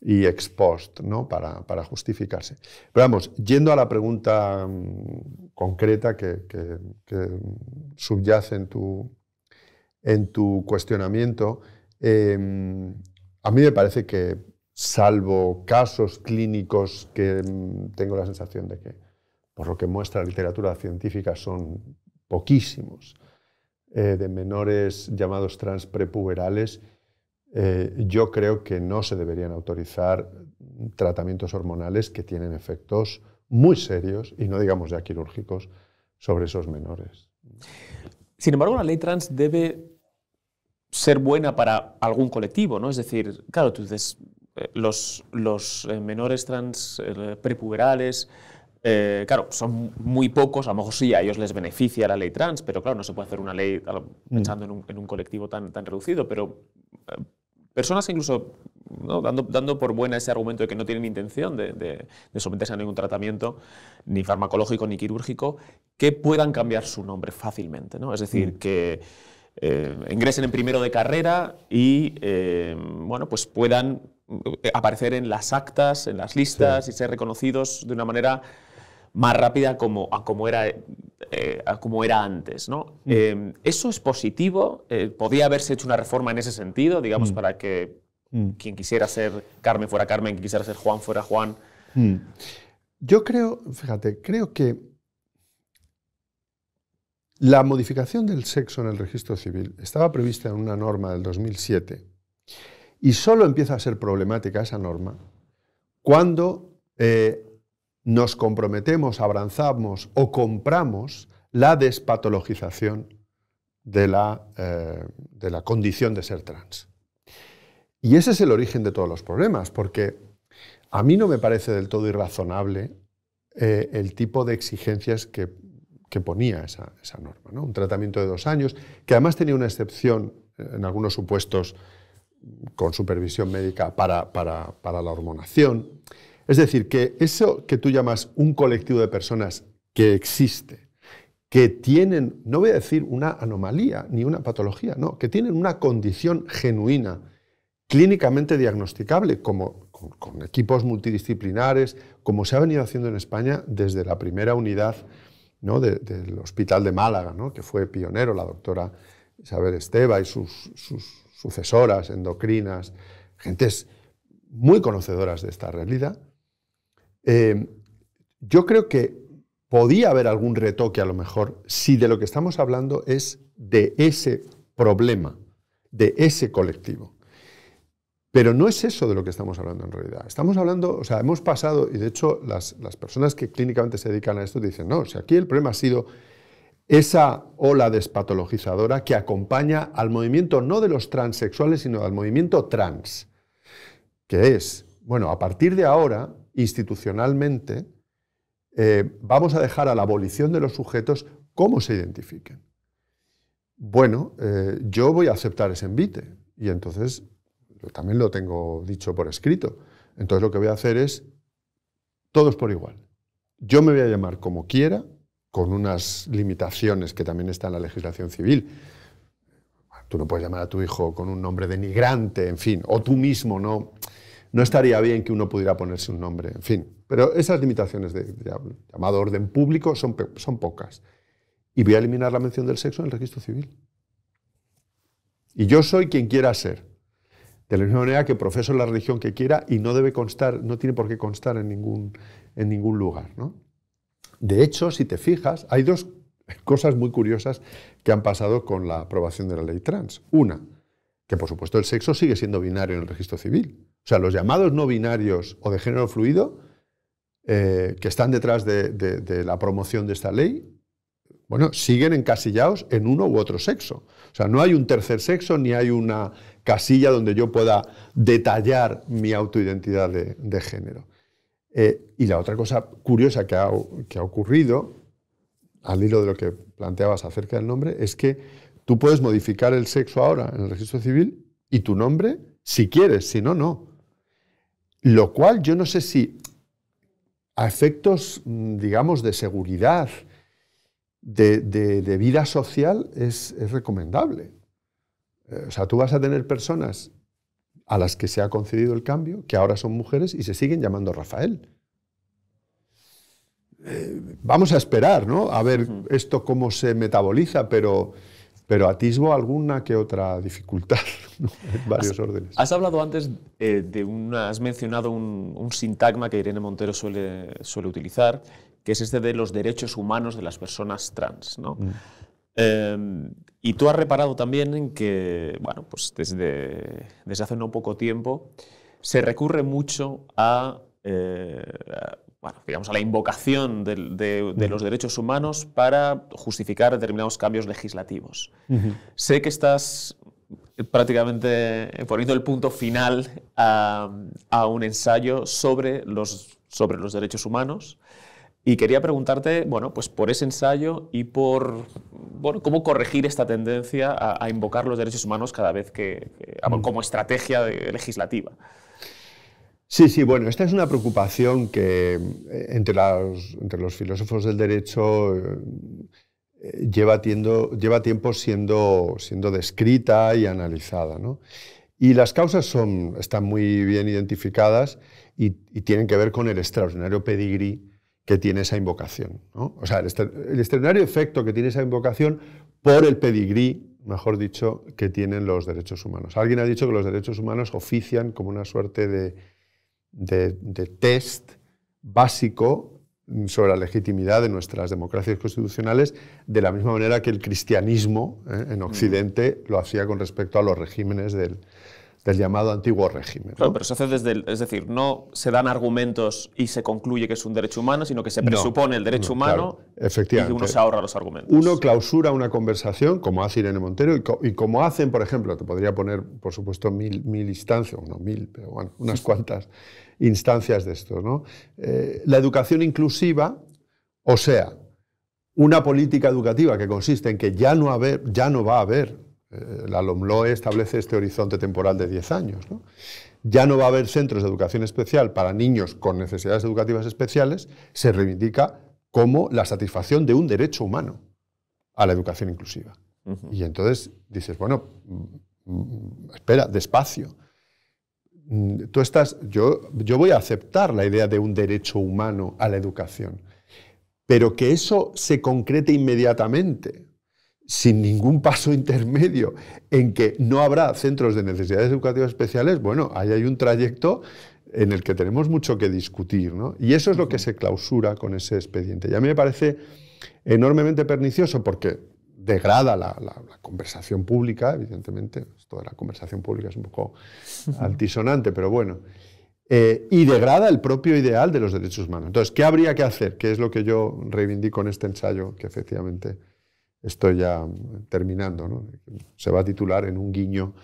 y ex post, ¿no? Para, justificarse. Pero vamos, yendo a la pregunta mm, concreta que, subyace en tu, cuestionamiento, em, a mí me parece que, salvo casos clínicos que mm, tengo la sensación de que, por lo que muestra la literatura científica, son poquísimos, eh, de menores llamados trans prepuberales, eh, yo creo que no se deberían autorizar tratamientos hormonales que tienen efectos muy serios, y no digamos ya quirúrgicos, sobre esos menores.
Sin embargo, la ley trans debe ser buena para algún colectivo, ¿no? Es decir, claro, tú dices, eh, los, los menores trans prepuberales eh, claro, son muy pocos, a lo mejor sí, a ellos les beneficia la ley trans, pero claro, no se puede hacer una ley mm. pensando en un, colectivo tan, tan reducido, pero eh, personas incluso dando, dando, por buena ese argumento de que no tienen intención de, someterse a ningún tratamiento, ni farmacológico ni quirúrgico, que puedan cambiar su nombre fácilmente. ¿no? Es decir, mm. que eh, ingresen en primero de carrera y bueno, pues puedan aparecer en las actas, en las listas y ser reconocidos de una manera más rápida como, a como era, eh, como era antes. ¿no? Mm. Eh, ¿Eso es positivo? Eh, ¿Podría haberse hecho una reforma en ese sentido, digamos, mm. para que mm. quien quisiera ser Carmen fuera Carmen, quien quisiera ser Juan fuera Juan?
Yo creo, fíjate, creo que la modificación del sexo en el registro civil estaba prevista en una norma del 2007 y solo empieza a ser problemática esa norma cuando eh, nos comprometemos, abrazamos o compramos la despatologización eh, de la, condición de ser trans. Y ese es el origen de todos los problemas, porque a mí no me parece del todo irrazonable eh, el tipo de exigencias que, ponía esa, norma. Un tratamiento de dos años, que además tenía una excepción eh, en algunos supuestos con supervisión médica para, para la hormonación. Es decir, que eso que tú llamas un colectivo de personas que existe, que tienen, no voy a decir una anomalía ni una patología, no, que tienen una condición genuina, clínicamente diagnosticable, como, con, equipos multidisciplinares, como se ha venido haciendo en España desde la primera unidad del Hospital de Málaga, que fue pionero la doctora Isabel Esteba y sus sucesoras endocrinas, gentes muy conocedoras de esta realidad, Em, yo creo que podía haber algún retoque a lo mejor si de lo que estamos hablando es de ese problema, de ese colectivo. Pero no es eso de lo que estamos hablando en realidad. Estamos hablando, o sea, hemos pasado, y de hecho las, personas que clínicamente se dedican a esto dicen, no, o sea, aquí el problema ha sido esa ola despatologizadora que acompaña al movimiento no de los transexuales, sino al movimiento trans, que es, bueno, a partir de ahora institucionalmente, eh, vamos a dejar a la abolición de los sujetos cómo se identifiquen. Bueno, eh, yo voy a aceptar ese envite y entonces también lo tengo dicho por escrito. Entonces lo que voy a hacer es todos por igual. Yo me voy a llamar como quiera, con unas limitaciones que también está en la legislación civil. Tú no puedes llamar a tu hijo con un nombre denigrante, en fin, o tú mismo no no estaría bien que uno pudiera ponerse un nombre, en fin. Pero esas limitaciones de, llamado orden público son, son pocas. Y voy a eliminar la mención del sexo en el registro civil. Y yo soy quien quiera ser. De la misma manera que profeso la religión que quiera y no debe constar, no tiene por qué constar en ningún, en ningún lugar. De hecho, si te fijas, hay dos cosas muy curiosas que han pasado con la aprobación de la ley trans. Una, que por supuesto el sexo sigue siendo binario en el registro civil. O sea, los llamados no binarios o de género fluido eh, que están detrás de, la promoción de esta ley, bueno, siguen encasillados en uno u otro sexo. O sea, no hay un tercer sexo ni hay una casilla donde yo pueda detallar mi autoidentidad de, género. Eh, y la otra cosa curiosa que ha ocurrido, al hilo de lo que planteabas acerca del nombre, es que tú puedes modificar el sexo ahora en el registro civil y tu nombre si quieres, si no, no. Lo cual yo no sé si a efectos, mm, digamos, de seguridad, de, vida social, es, recomendable. Eh, o sea, tú vas a tener personas a las que se ha concedido el cambio, que ahora son mujeres y se siguen llamando Rafael. Eh, vamos a esperar, ¿no? A ver esto cómo se metaboliza, pero pero atisbo alguna que otra dificultad en varios
órdenes. Has hablado antes eh, de una, has mencionado un, sintagma que Irene Montero suele, suele utilizar, que es este de los derechos humanos de las personas trans. ¿no? Mm. Eh, y tú has reparado también en que, bueno, pues desde, desde hace no poco tiempo se recurre mucho a eh, bueno, digamos, a la invocación de, los derechos humanos para justificar determinados cambios legislativos. Sé que estás eh, prácticamente eh, poniendo el punto final a, un ensayo sobre los, sobre los derechos humanos. Y quería preguntarte, bueno, pues por ese ensayo y por, bueno, cómo corregir esta tendencia a, invocar los derechos humanos cada vez que, como estrategia legislativa.
Sí, sí, bueno, esta es una preocupación que eh, entre, los, filósofos del derecho eh, eh, lleva, tiempo siendo, descrita y analizada. Y las causas están muy bien identificadas y, tienen que ver con el extraordinario pedigrí que tiene esa invocación. O sea, el, extraordinario efecto que tiene esa invocación por el pedigrí, mejor dicho, que tienen los derechos humanos. Alguien ha dicho que los derechos humanos ofician como una suerte de de, test básico sobre la legitimidad de nuestras democracias constitucionales, de la misma manera que el cristianismo eh, en Occidente lo hacía con respecto a los regímenes del, del llamado antiguo régimen.
Claro, pero se hace desde, es decir, no se dan argumentos y se concluye que es un derecho humano, sino que se presupone el derecho humano efectivamente. y uno se ahorra los argumentos.
Uno clausura una conversación, como hace Irene Montero, y, como hacen, por ejemplo, te podría poner, por supuesto, mil, mil instancias, no mil, pero bueno, unas cuantas instancias de esto. ¿no? Eh, la educación inclusiva, o sea, una política educativa que consiste en que ya no, haber, ya no va a haber eh, la LOMLOE establece este horizonte temporal de 10 años. Ya no va a haber centros de educación especial para niños con necesidades educativas especiales, se reivindica como la satisfacción de un derecho humano a la educación inclusiva. Y entonces dices, bueno, mm, mm, espera, despacio. Mm, tú yo voy a aceptar la idea de un derecho humano a la educación, pero que eso se concrete inmediatamente sin ningún paso intermedio en que no habrá centros de necesidades educativas especiales, bueno, ahí hay un trayecto en el que tenemos mucho que discutir. ¿no? Y eso es lo que se clausura con ese expediente. Y a mí me parece enormemente pernicioso porque degrada la, conversación pública, evidentemente, toda la conversación pública es un poco altisonante, pero bueno, eh, y degrada el propio ideal de los derechos humanos. Entonces, ¿qué habría que hacer? ¿Qué es lo que yo reivindico en este ensayo que efectivamente estoy ya terminando, ¿no? se va a titular en un guiño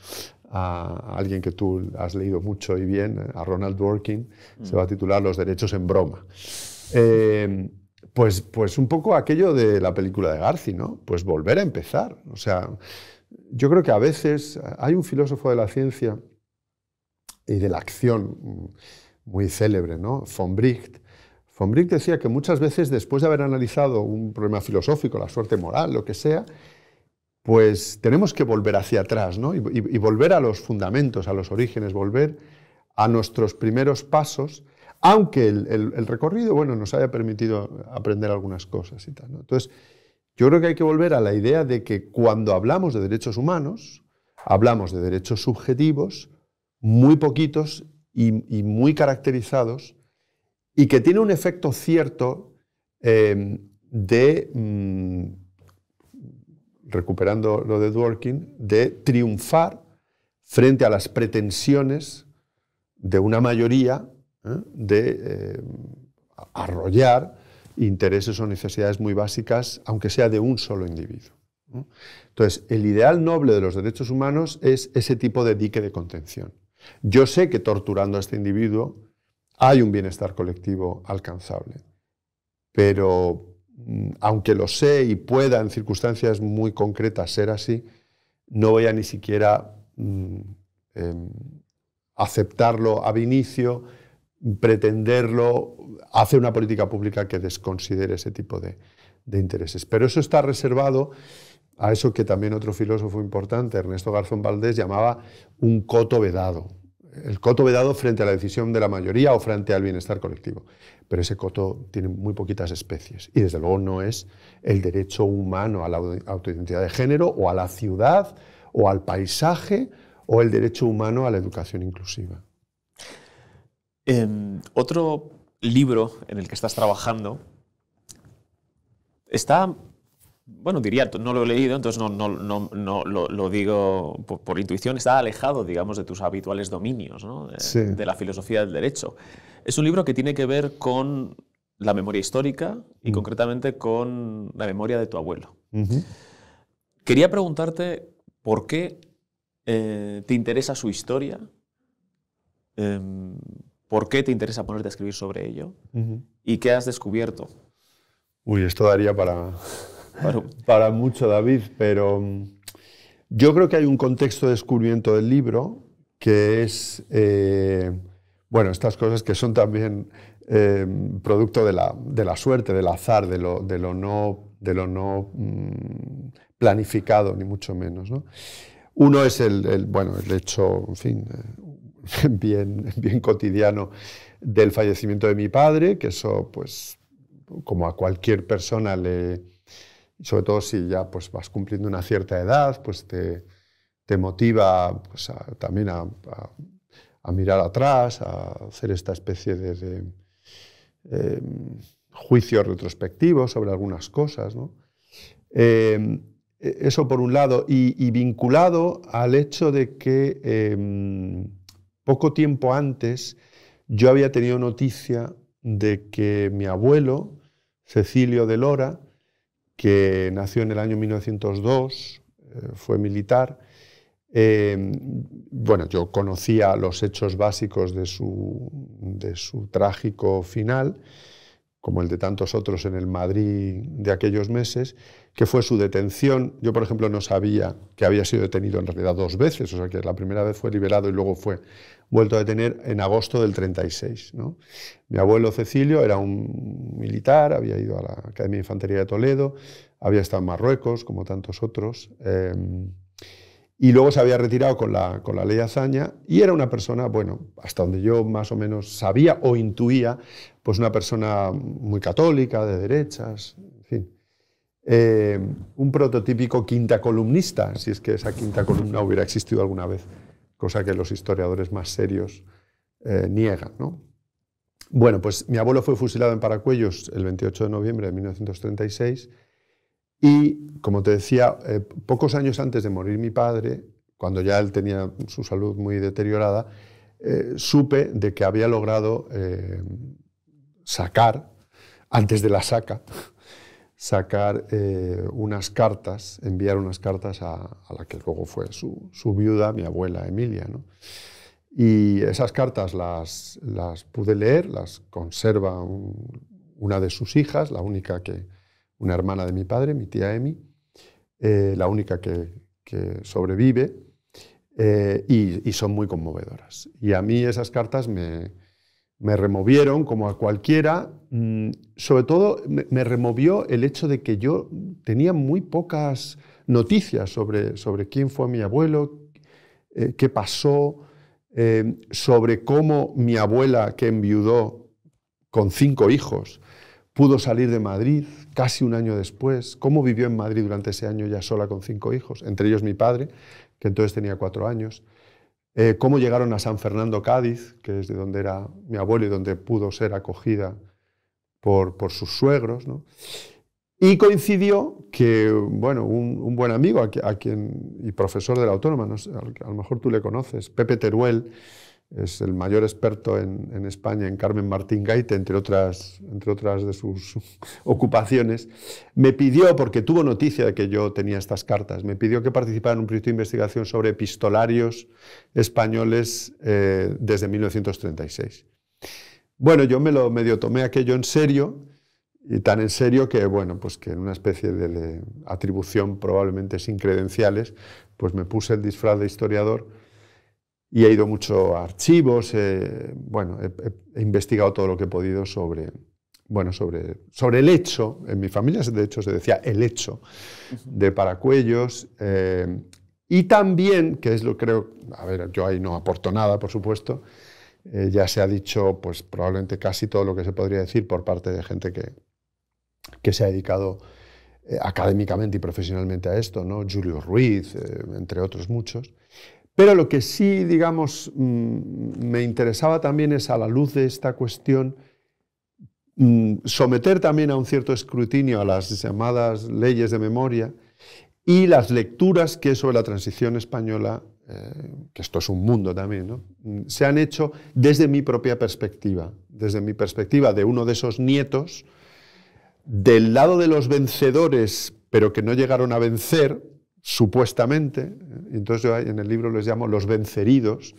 a alguien que tú has leído mucho y bien, a Ronald Dworkin, se va a titular Los derechos en broma. Eh, pues, pues un poco aquello de la película de Garci, ¿no? Pues volver a empezar. O sea, yo creo que a veces hay un filósofo de la ciencia y de la acción muy célebre, ¿no? Von Bricht, Von Brick decía que muchas veces después de haber analizado un problema filosófico, la suerte moral, lo que sea, pues tenemos que volver hacia atrás ¿no? y, volver a los fundamentos, a los orígenes, volver a nuestros primeros pasos, aunque el, recorrido bueno, nos haya permitido aprender algunas cosas y tal. Entonces, yo creo que hay que volver a la idea de que cuando hablamos de derechos humanos, hablamos de derechos subjetivos, muy poquitos y muy caracterizados y que tiene un efecto cierto em, de, mm, recuperando lo de Dworkin, de triunfar frente a las pretensiones de una mayoría ¿eh? de eh, arrollar intereses o necesidades muy básicas, aunque sea de un solo individuo. Entonces, el ideal noble de los derechos humanos es ese tipo de dique de contención. Yo sé que torturando a este individuo hay un bienestar colectivo alcanzable, pero mm, aunque lo sé y pueda en circunstancias muy concretas ser así, no voy a ni siquiera mm, em, aceptarlo a inicio, pretenderlo, hacer una política pública que desconsidere ese tipo de intereses. Pero eso está reservado a eso que también otro filósofo importante, Ernesto Garzón Valdés, llamaba un coto vedado el coto vedado frente a la decisión de la mayoría o frente al bienestar colectivo. Pero ese coto tiene muy poquitas especies y desde luego no es el derecho humano a la autoidentidad de género o a la ciudad o al paisaje o el derecho humano a la educación inclusiva.
Em, otro libro en el que estás trabajando está bueno, diría, no lo he leído, entonces no, lo, digo por, intuición, está alejado, digamos, de tus habituales dominios, ¿no? de, la filosofía del derecho. Es un libro que tiene que ver con la memoria histórica y mm. concretamente con la memoria de tu abuelo. Quería preguntarte por qué eh, te interesa su historia, em, por qué te interesa ponerte a escribir sobre ello y qué has descubierto. Uy, esto daría para para, mucho,
David, pero mm, yo creo que hay un contexto de descubrimiento del libro que es, eh, bueno, estas cosas que son también eh, producto de la, suerte, del azar, de lo, no, de lo no mm, planificado, ni mucho menos. Uno es el, bueno, el hecho, en fin, eh, bien, bien cotidiano del fallecimiento de mi padre, que eso, pues, como a cualquier persona le sobre todo si ya pues, vas cumpliendo una cierta edad, pues te, motiva pues, también a, mirar atrás, a hacer esta especie de, em, juicio retrospectivo sobre algunas cosas. Em, e, eso por un lado, y, vinculado al hecho de que em, poco tiempo antes yo había tenido noticia de que mi abuelo, Cecilio de Lora, que nació en el año 1902, eh, fue militar. Eh, bueno, yo conocía los hechos básicos de su trágico final como el de tantos otros en el Madrid de aquellos meses, que fue su detención. Yo, por ejemplo, no sabía que había sido detenido en realidad dos veces, o sea que la primera vez fue liberado y luego fue vuelto a detener en agosto del 36. Mi abuelo Cecilio era un militar, había ido a la Academia de Infantería de Toledo, había estado en Marruecos, como tantos otros. Eh, y luego se había retirado con la, con la ley Azaña y era una persona, bueno, hasta donde yo más o menos sabía o intuía, pues una persona muy católica, de derechas, en fin. Eh, un prototípico quinta columnista, si es que esa quinta columna hubiera existido alguna vez, cosa que los historiadores más serios eh, niegan. ¿no? Bueno, pues mi abuelo fue fusilado en Paracuellos el 28 de noviembre de 1936 y, como te decía, eh, pocos años antes de morir mi padre, cuando ya él tenía su salud muy deteriorada, eh, supe de que había logrado eh, sacar, antes de la saca, sacar unas cartas, enviar unas cartas a, la que luego fue su, viuda, mi abuela Emilia. Y esas cartas las, las pude leer, las conserva una de sus hijas, la única que, una hermana de mi padre, mi tía Emi, eh, la única que, sobrevive, eh, y, son muy conmovedoras. Y a mí esas cartas me, removieron, como a cualquiera, mm, sobre todo me, removió el hecho de que yo tenía muy pocas noticias sobre, sobre quién fue mi abuelo, eh, qué pasó, sobre cómo mi abuela, que enviudó con cinco hijos, pudo salir de Madrid, casi un año después, cómo vivió en Madrid durante ese año ya sola con cinco hijos, entre ellos mi padre, que entonces tenía cuatro años, eh, cómo llegaron a San Fernando Cádiz, que es de donde era mi abuelo y donde pudo ser acogida por, sus suegros. ¿no? Y coincidió que bueno, un, buen amigo a, quien, y profesor de la Autónoma, a lo mejor tú le conoces, Pepe Teruel, es el mayor experto en, España en Carmen Martín Gaite, entre otras, de sus ocupaciones, me pidió, porque tuvo noticia de que yo tenía estas cartas, me pidió que participara en un proyecto de investigación sobre epistolarios españoles eh, desde 1936. Bueno, yo me lo medio tomé aquello en serio, y tan en serio que, bueno, pues que en una especie de, de atribución probablemente sin credenciales, pues me puse el disfraz de historiador y he ido mucho a archivos, bueno, he, investigado todo lo que he podido sobre, bueno, sobre, sobre el hecho, en mi familia de hecho se decía el hecho de Paracuellos, eh, y también, que es lo creo, a ver, yo ahí no aporto nada, por supuesto, eh, ya se ha dicho, pues probablemente casi todo lo que se podría decir por parte de gente que, que se ha dedicado eh, académicamente y profesionalmente a esto, ¿no? Julio Ruiz, entre otros muchos. Pero lo que sí, digamos, mm, me interesaba también es, a la luz de esta cuestión, mm, someter también a un cierto escrutinio a las llamadas leyes de memoria y las lecturas que sobre la transición española, eh, que esto es un mundo también, mm, se han hecho desde mi propia perspectiva, desde mi perspectiva de uno de esos nietos, del lado de los vencedores, pero que no llegaron a vencer, supuestamente, entonces yo en el libro les llamo los venceridos.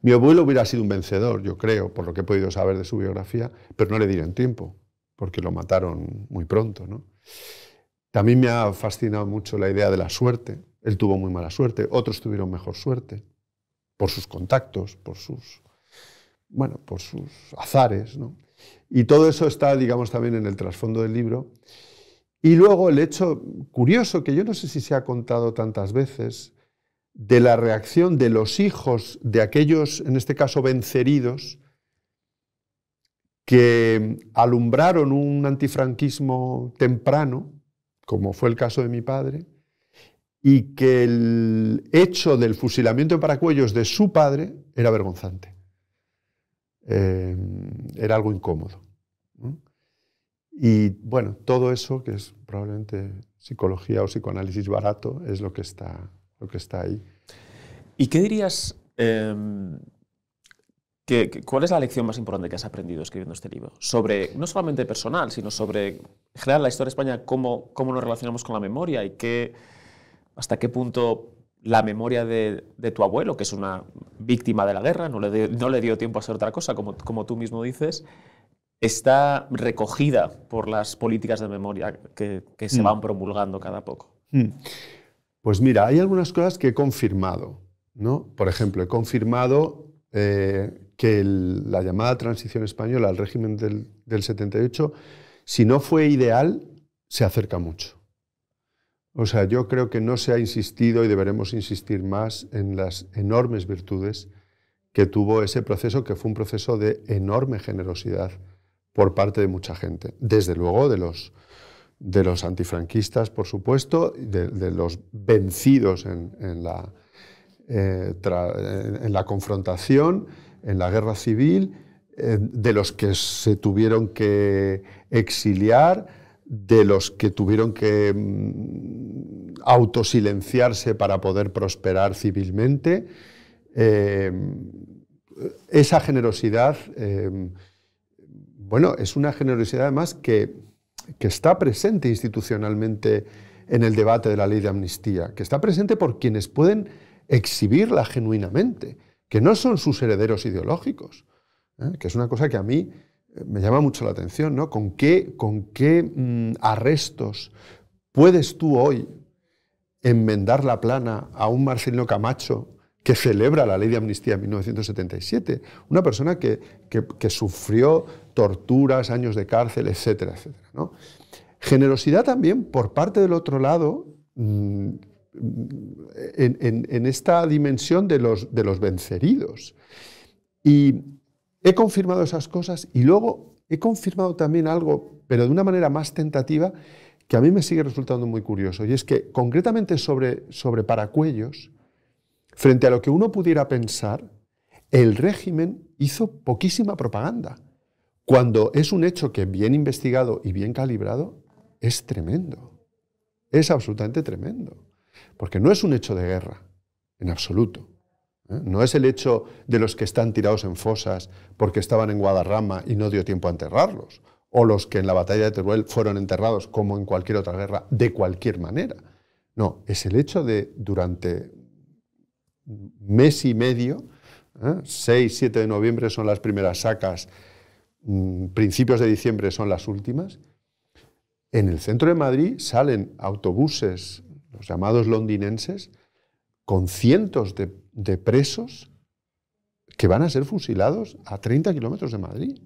Mi abuelo hubiera sido un vencedor, yo creo, por lo que he podido saber de su biografía, pero no le dieron tiempo, porque lo mataron muy pronto. ¿no? También me ha fascinado mucho la idea de la suerte. Él tuvo muy mala suerte, otros tuvieron mejor suerte, por sus contactos, por sus, bueno, por sus azares. ¿no? Y todo eso está, digamos, también en el trasfondo del libro. Y luego el hecho curioso, que yo no sé si se ha contado tantas veces, de la reacción de los hijos de aquellos, en este caso, venceridos, que alumbraron un antifranquismo temprano, como fue el caso de mi padre, y que el hecho del fusilamiento en Paracuellos de su padre era vergonzante. Eh, era algo incómodo. Y bueno, todo eso, que es probablemente psicología o psicoanálisis
barato, es lo que está, lo que está ahí. ¿Y qué dirías, em, cuál es la lección más importante que has aprendido escribiendo este libro? Sobre, no solamente personal, sino sobre, en general, la historia de España, cómo, cómo nos relacionamos con la memoria y qué, hasta qué punto la memoria de, tu abuelo, que es una víctima de la guerra, no le, no le dio tiempo a hacer otra cosa, como, como tú mismo dices, está recogida por las políticas de memoria que, se mm. van promulgando cada poco?
Mm. Pues mira, hay algunas cosas que he confirmado. ¿no? Por ejemplo, he confirmado eh, que la llamada transición española al régimen del, del 78, si no fue ideal, se acerca mucho. O sea, yo creo que no se ha insistido y deberemos insistir más en las enormes virtudes que tuvo ese proceso, que fue un proceso de enorme generosidad por parte de mucha gente. Desde luego de los, de los antifranquistas, por supuesto, de, los vencidos en, la, eh, en la confrontación, en la guerra civil, eh, de los que se tuvieron que exiliar, de los que tuvieron que mm, autosilenciarse para poder prosperar civilmente. Eh, esa generosidad bueno, es una generosidad además que, está presente institucionalmente en el debate de la ley de amnistía, que está presente por quienes pueden exhibirla genuinamente, que no son sus herederos ideológicos, ¿eh? que es una cosa que a mí eh, me llama mucho la atención, ¿no? ¿Con qué, con qué mm, arrestos puedes tú hoy enmendar la plana a un Marcelino Camacho que celebra la ley de amnistía de 1977, una persona que, sufrió torturas, años de cárcel, etcétera, etcétera. Generosidad también por parte del otro lado mm, en, esta dimensión de los, de los venceridos. Y he confirmado esas cosas y luego he confirmado también algo, pero de una manera más tentativa, que a mí me sigue resultando muy curioso, y es que concretamente sobre, sobre Paracuellos, Frente a lo que uno pudiera pensar, el régimen hizo poquísima propaganda, cuando es un hecho que bien investigado y bien calibrado es tremendo. Es absolutamente tremendo. Porque no es un hecho de guerra, en absoluto. ¿eh? No es el hecho de los que están tirados en fosas porque estaban en Guadarrama y no dio tiempo a enterrarlos, o los que en la batalla de Teruel fueron enterrados como en cualquier otra guerra, de cualquier manera. No, es el hecho de durante mes y medio, 6, ¿eh? 7 de noviembre son las primeras sacas, mm, principios de diciembre son las últimas, en el centro de Madrid salen autobuses, los llamados londinenses, con cientos de, presos que van a ser fusilados a 30 kilómetros de Madrid.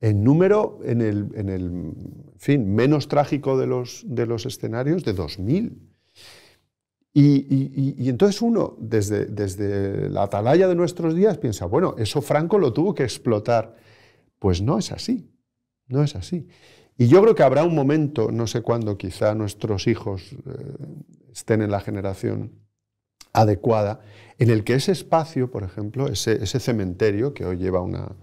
En número, en el, fin, menos trágico de los, de los escenarios, de 2.000. Y, entonces uno, desde, desde la atalaya de nuestros días, piensa, bueno, eso Franco lo tuvo que explotar. Pues no es así, no es así. Y yo creo que habrá un momento, no sé cuándo, quizá nuestros hijos eh, estén en la generación adecuada, en el que ese espacio, por ejemplo, ese, ese cementerio que hoy lleva una,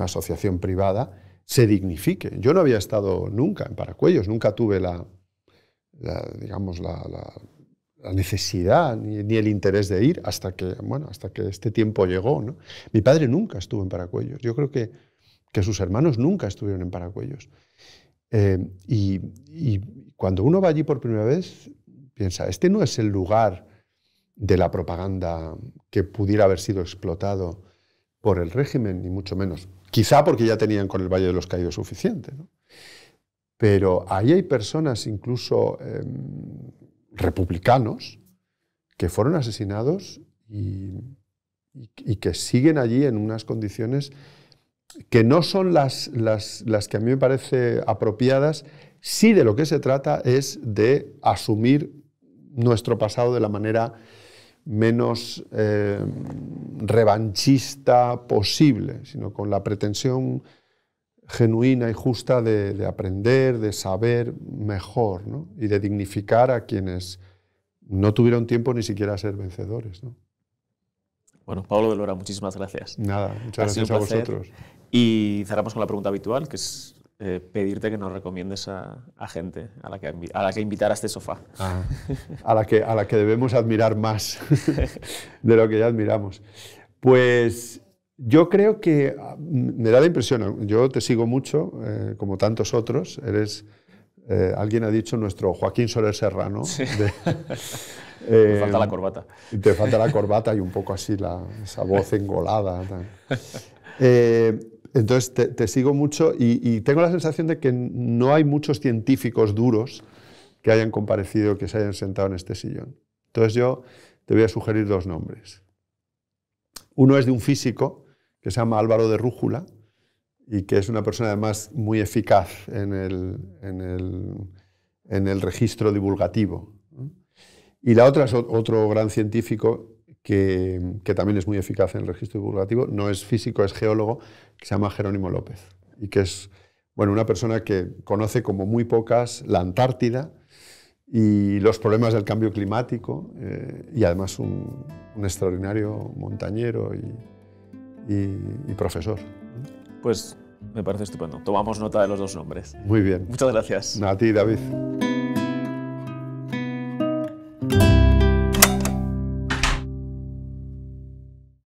asociación privada, se dignifique. Yo no había estado nunca en Paracuellos, nunca tuve la, digamos, la, la necesidad ni, el interés de ir hasta que, bueno, hasta que este tiempo llegó. ¿no? Mi padre nunca estuvo en Paracuellos. Yo creo que, que sus hermanos nunca estuvieron en Paracuellos. Eh, y, cuando uno va allí por primera vez, piensa, este no es el lugar de la propaganda que pudiera haber sido explotado por el régimen, ni mucho menos. Quizá porque ya tenían con el Valle de los Caídos suficiente. Pero ahí hay personas incluso... Em, republicanos que fueron asesinados y, que siguen allí en unas condiciones que no son las, las, que a mí me parece apropiadas, si sí de lo que se trata es de asumir nuestro pasado de la manera menos eh, revanchista posible, sino con la pretensión genuina y justa de, aprender, de saber mejor ¿no? y de dignificar a quienes no tuvieron tiempo ni siquiera a ser vencedores.
Bueno, Pablo de Lora, muchísimas gracias. Nada, muchas gracias a vosotros. Y cerramos con la pregunta habitual, que es eh, pedirte que nos recomiendes a, gente a la, que, a la que invitar a este sofá. Ah,
a, la que, a la que debemos admirar más de lo que ya admiramos. Pues yo creo que ah, me da la impresión, yo te sigo mucho, eh, como tantos otros, eres, eh, alguien ha dicho, nuestro Joaquín Soler Serrano. Sí. Eh, falta la corbata. Te falta la corbata y un poco así la, esa voz engolada. entonces, te, sigo mucho y tengo la sensación de que no hay muchos científicos duros que hayan comparecido, que se hayan sentado en este sillón. Entonces, yo te voy a sugerir dos nombres. Uno es de un físico que se llama Álvaro de Rújula y que es una persona además muy eficaz en el, en el, en el registro divulgativo. Y la otra es otro gran científico que, que, también es muy eficaz en el registro divulgativo, no es físico, es geólogo, que se llama Jerónimo López y que es bueno, una persona que conoce como muy pocas la Antártida y los problemas del cambio climático eh, y además un, un extraordinario montañero y, y, profesor.
Pues me parece estupendo. Tomamos nota de los dos nombres. Muy bien. Muchas gracias.
A David.